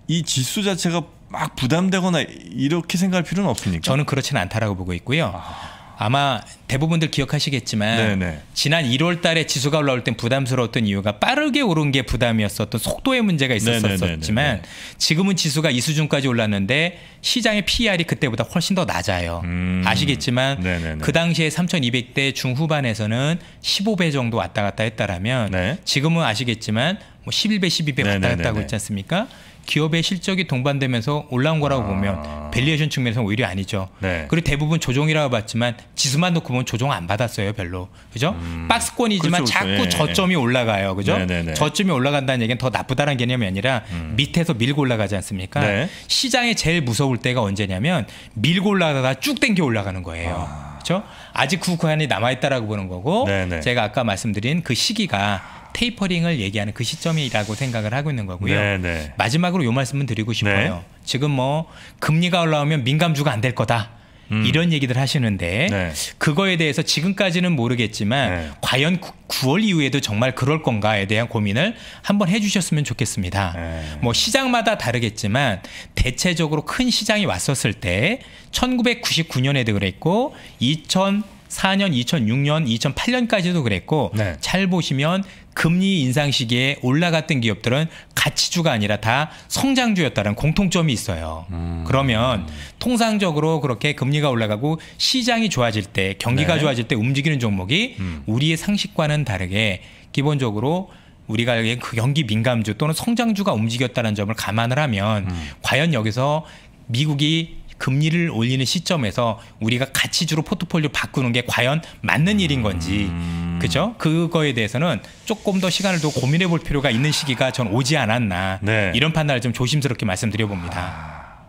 이 지수 자체가 막 부담되거나 이렇게 생각할 필요는 없습니까? 저는 그렇지는 않다라고 보고 있고요. 아... 아마 대부분들 기억하시겠지만 네네. 네. 지난 1월 달에 지수가 올라올 땐 부담스러웠던 이유가 빠르게 오른 게 부담이었었던 속도의 문제가 네, 네, 있었었지만 지금은 지수가 이 수준까지 올랐는데 시장의 PER이 그때보다 훨씬 더 낮아요. 음. 아시겠지만 네네네. 그 당시에 3,200대 중후반에서는 15배 정도 왔다 갔다 했다라면 네. 지금은 아시겠지만 뭐 11배, 12배 왔다 갔다 하고 있지 않습니까? 기업의 실적이 동반되면서 올라온 거라고 아. 보면 밸리에이션 측면에서 오히려 아니죠. 네. 그리고 대부분 조종이라고 봤지만 지수만 놓고 보면 조종 안 받았어요, 별로. 그죠? 음. 박스권이지만 그렇죠, 그렇죠. 자꾸 예, 예. 저점이 올라가요. 그죠? 네, 네, 네, 저점이 올라간다는 얘기는 더 나쁘다는 개념이 아니라 음. 밑에서 밀고 올라가지 않습니까? 네. 시장에 제일 무서울 때가 언제냐면 밀고 올라가다가 쭉 땡겨 올라가는 거예요. 아. 그죠 아직 그 구한이 남아 있다라고 보는 거고 네네. 네. 제가 아까 말씀드린 그 시기가 테이퍼링을 얘기하는 그 시점이라고 생각을 하고 있는 거고요. 네네. 네. 마지막으로 요 말씀은 드리고 싶어요. 네. 지금 뭐 금리가 올라오면 민감주가 안 될 거다. 음. 이런 얘기들 하시는데 네. 그거에 대해서 지금까지는 모르겠지만 네. 과연 9, 월 이후에도 정말 그럴 건가에 대한 고민을 한번 해주셨으면 좋겠습니다. 네. 뭐 시장마다 다르겠지만 대체적으로 큰 시장이 왔었을 때 1999년에도 그랬고 2000 2004년, 2006년, 2008년까지도 그랬고 네. 잘 보시면 금리 인상 시기에 올라갔던 기업들은 가치주가 아니라 다 성장주였다는 공통점이 있어요. 음. 그러면 통상적으로 그렇게 금리가 올라가고 시장이 좋아질 때 경기가 네. 좋아질 때 움직이는 종목이 음. 우리의 상식과는 다르게 기본적으로 우리가 여기 그 경기 민감주 또는 성장주가 움직였다는 점을 감안을 하면 음. 과연 여기서 미국이 금리를 올리는 시점에서 우리가 가치주로 포트폴리오 바꾸는 게 과연 맞는 일인 건지 음. 그죠? 그거에 대해서는 조금 더 시간을 더 고민해 볼 필요가 있는 시기가 전 오지 않았나 네. 이런 판단을 좀 조심스럽게 말씀드려 봅니다.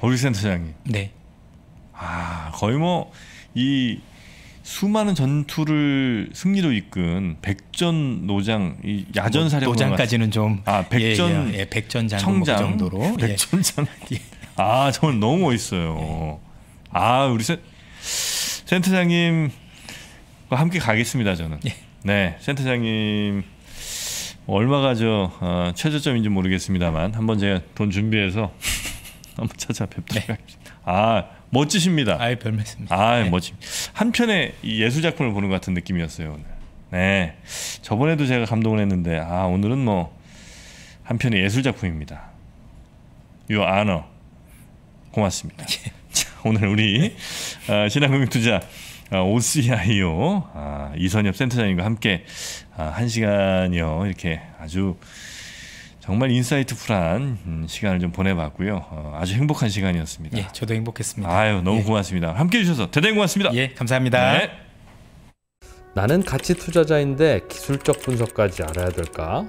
어울센터장님. 아... 네. 아 거의 뭐 이 수많은 전투를 승리로 이끈 백전 노장 이 야전 사령 뭐, 노장까지는 좀아 백전 예, 예, 예 백전 뭐 그 장 정도로 예. 백전장 예. 아 정말 너무 멋있어요. 예. 아 우리 센, 센터장님과 함께 가겠습니다 저는. 예. 네 센터장님 얼마가 저 어, 최저점인지 모르겠습니다만 한번 제가 돈 준비해서 한번 찾아뵙도록 네. 하겠습니다. 아 멋지십니다. 아예 별 말씀입니다. 아 네. 멋지. 한 편의 예술 작품을 보는 것 같은 느낌이었어요 오늘. 네 저번에도 제가 감동을 했는데 아 오늘은 뭐 한 편의 예술 작품입니다. 요 안어. 고맙습니다. 예. 자, 오늘 우리 어, 아, 신한금융투자 어, 아, OCIO 아, 이선엽 센터장님과 함께 아, 한 시간여 이렇게 아주 정말 인사이트풀한 음, 시간을 좀 보내봤고요. 어, 아주 행복한 시간이었습니다. 예, 저도 행복했습니다. 아유, 너무 예. 고맙습니다. 함께 해주셔서 대단히 고맙습니다. 예, 감사합니다. 네. 나는 가치 투자자인데 기술적 분석까지 알아야 될까?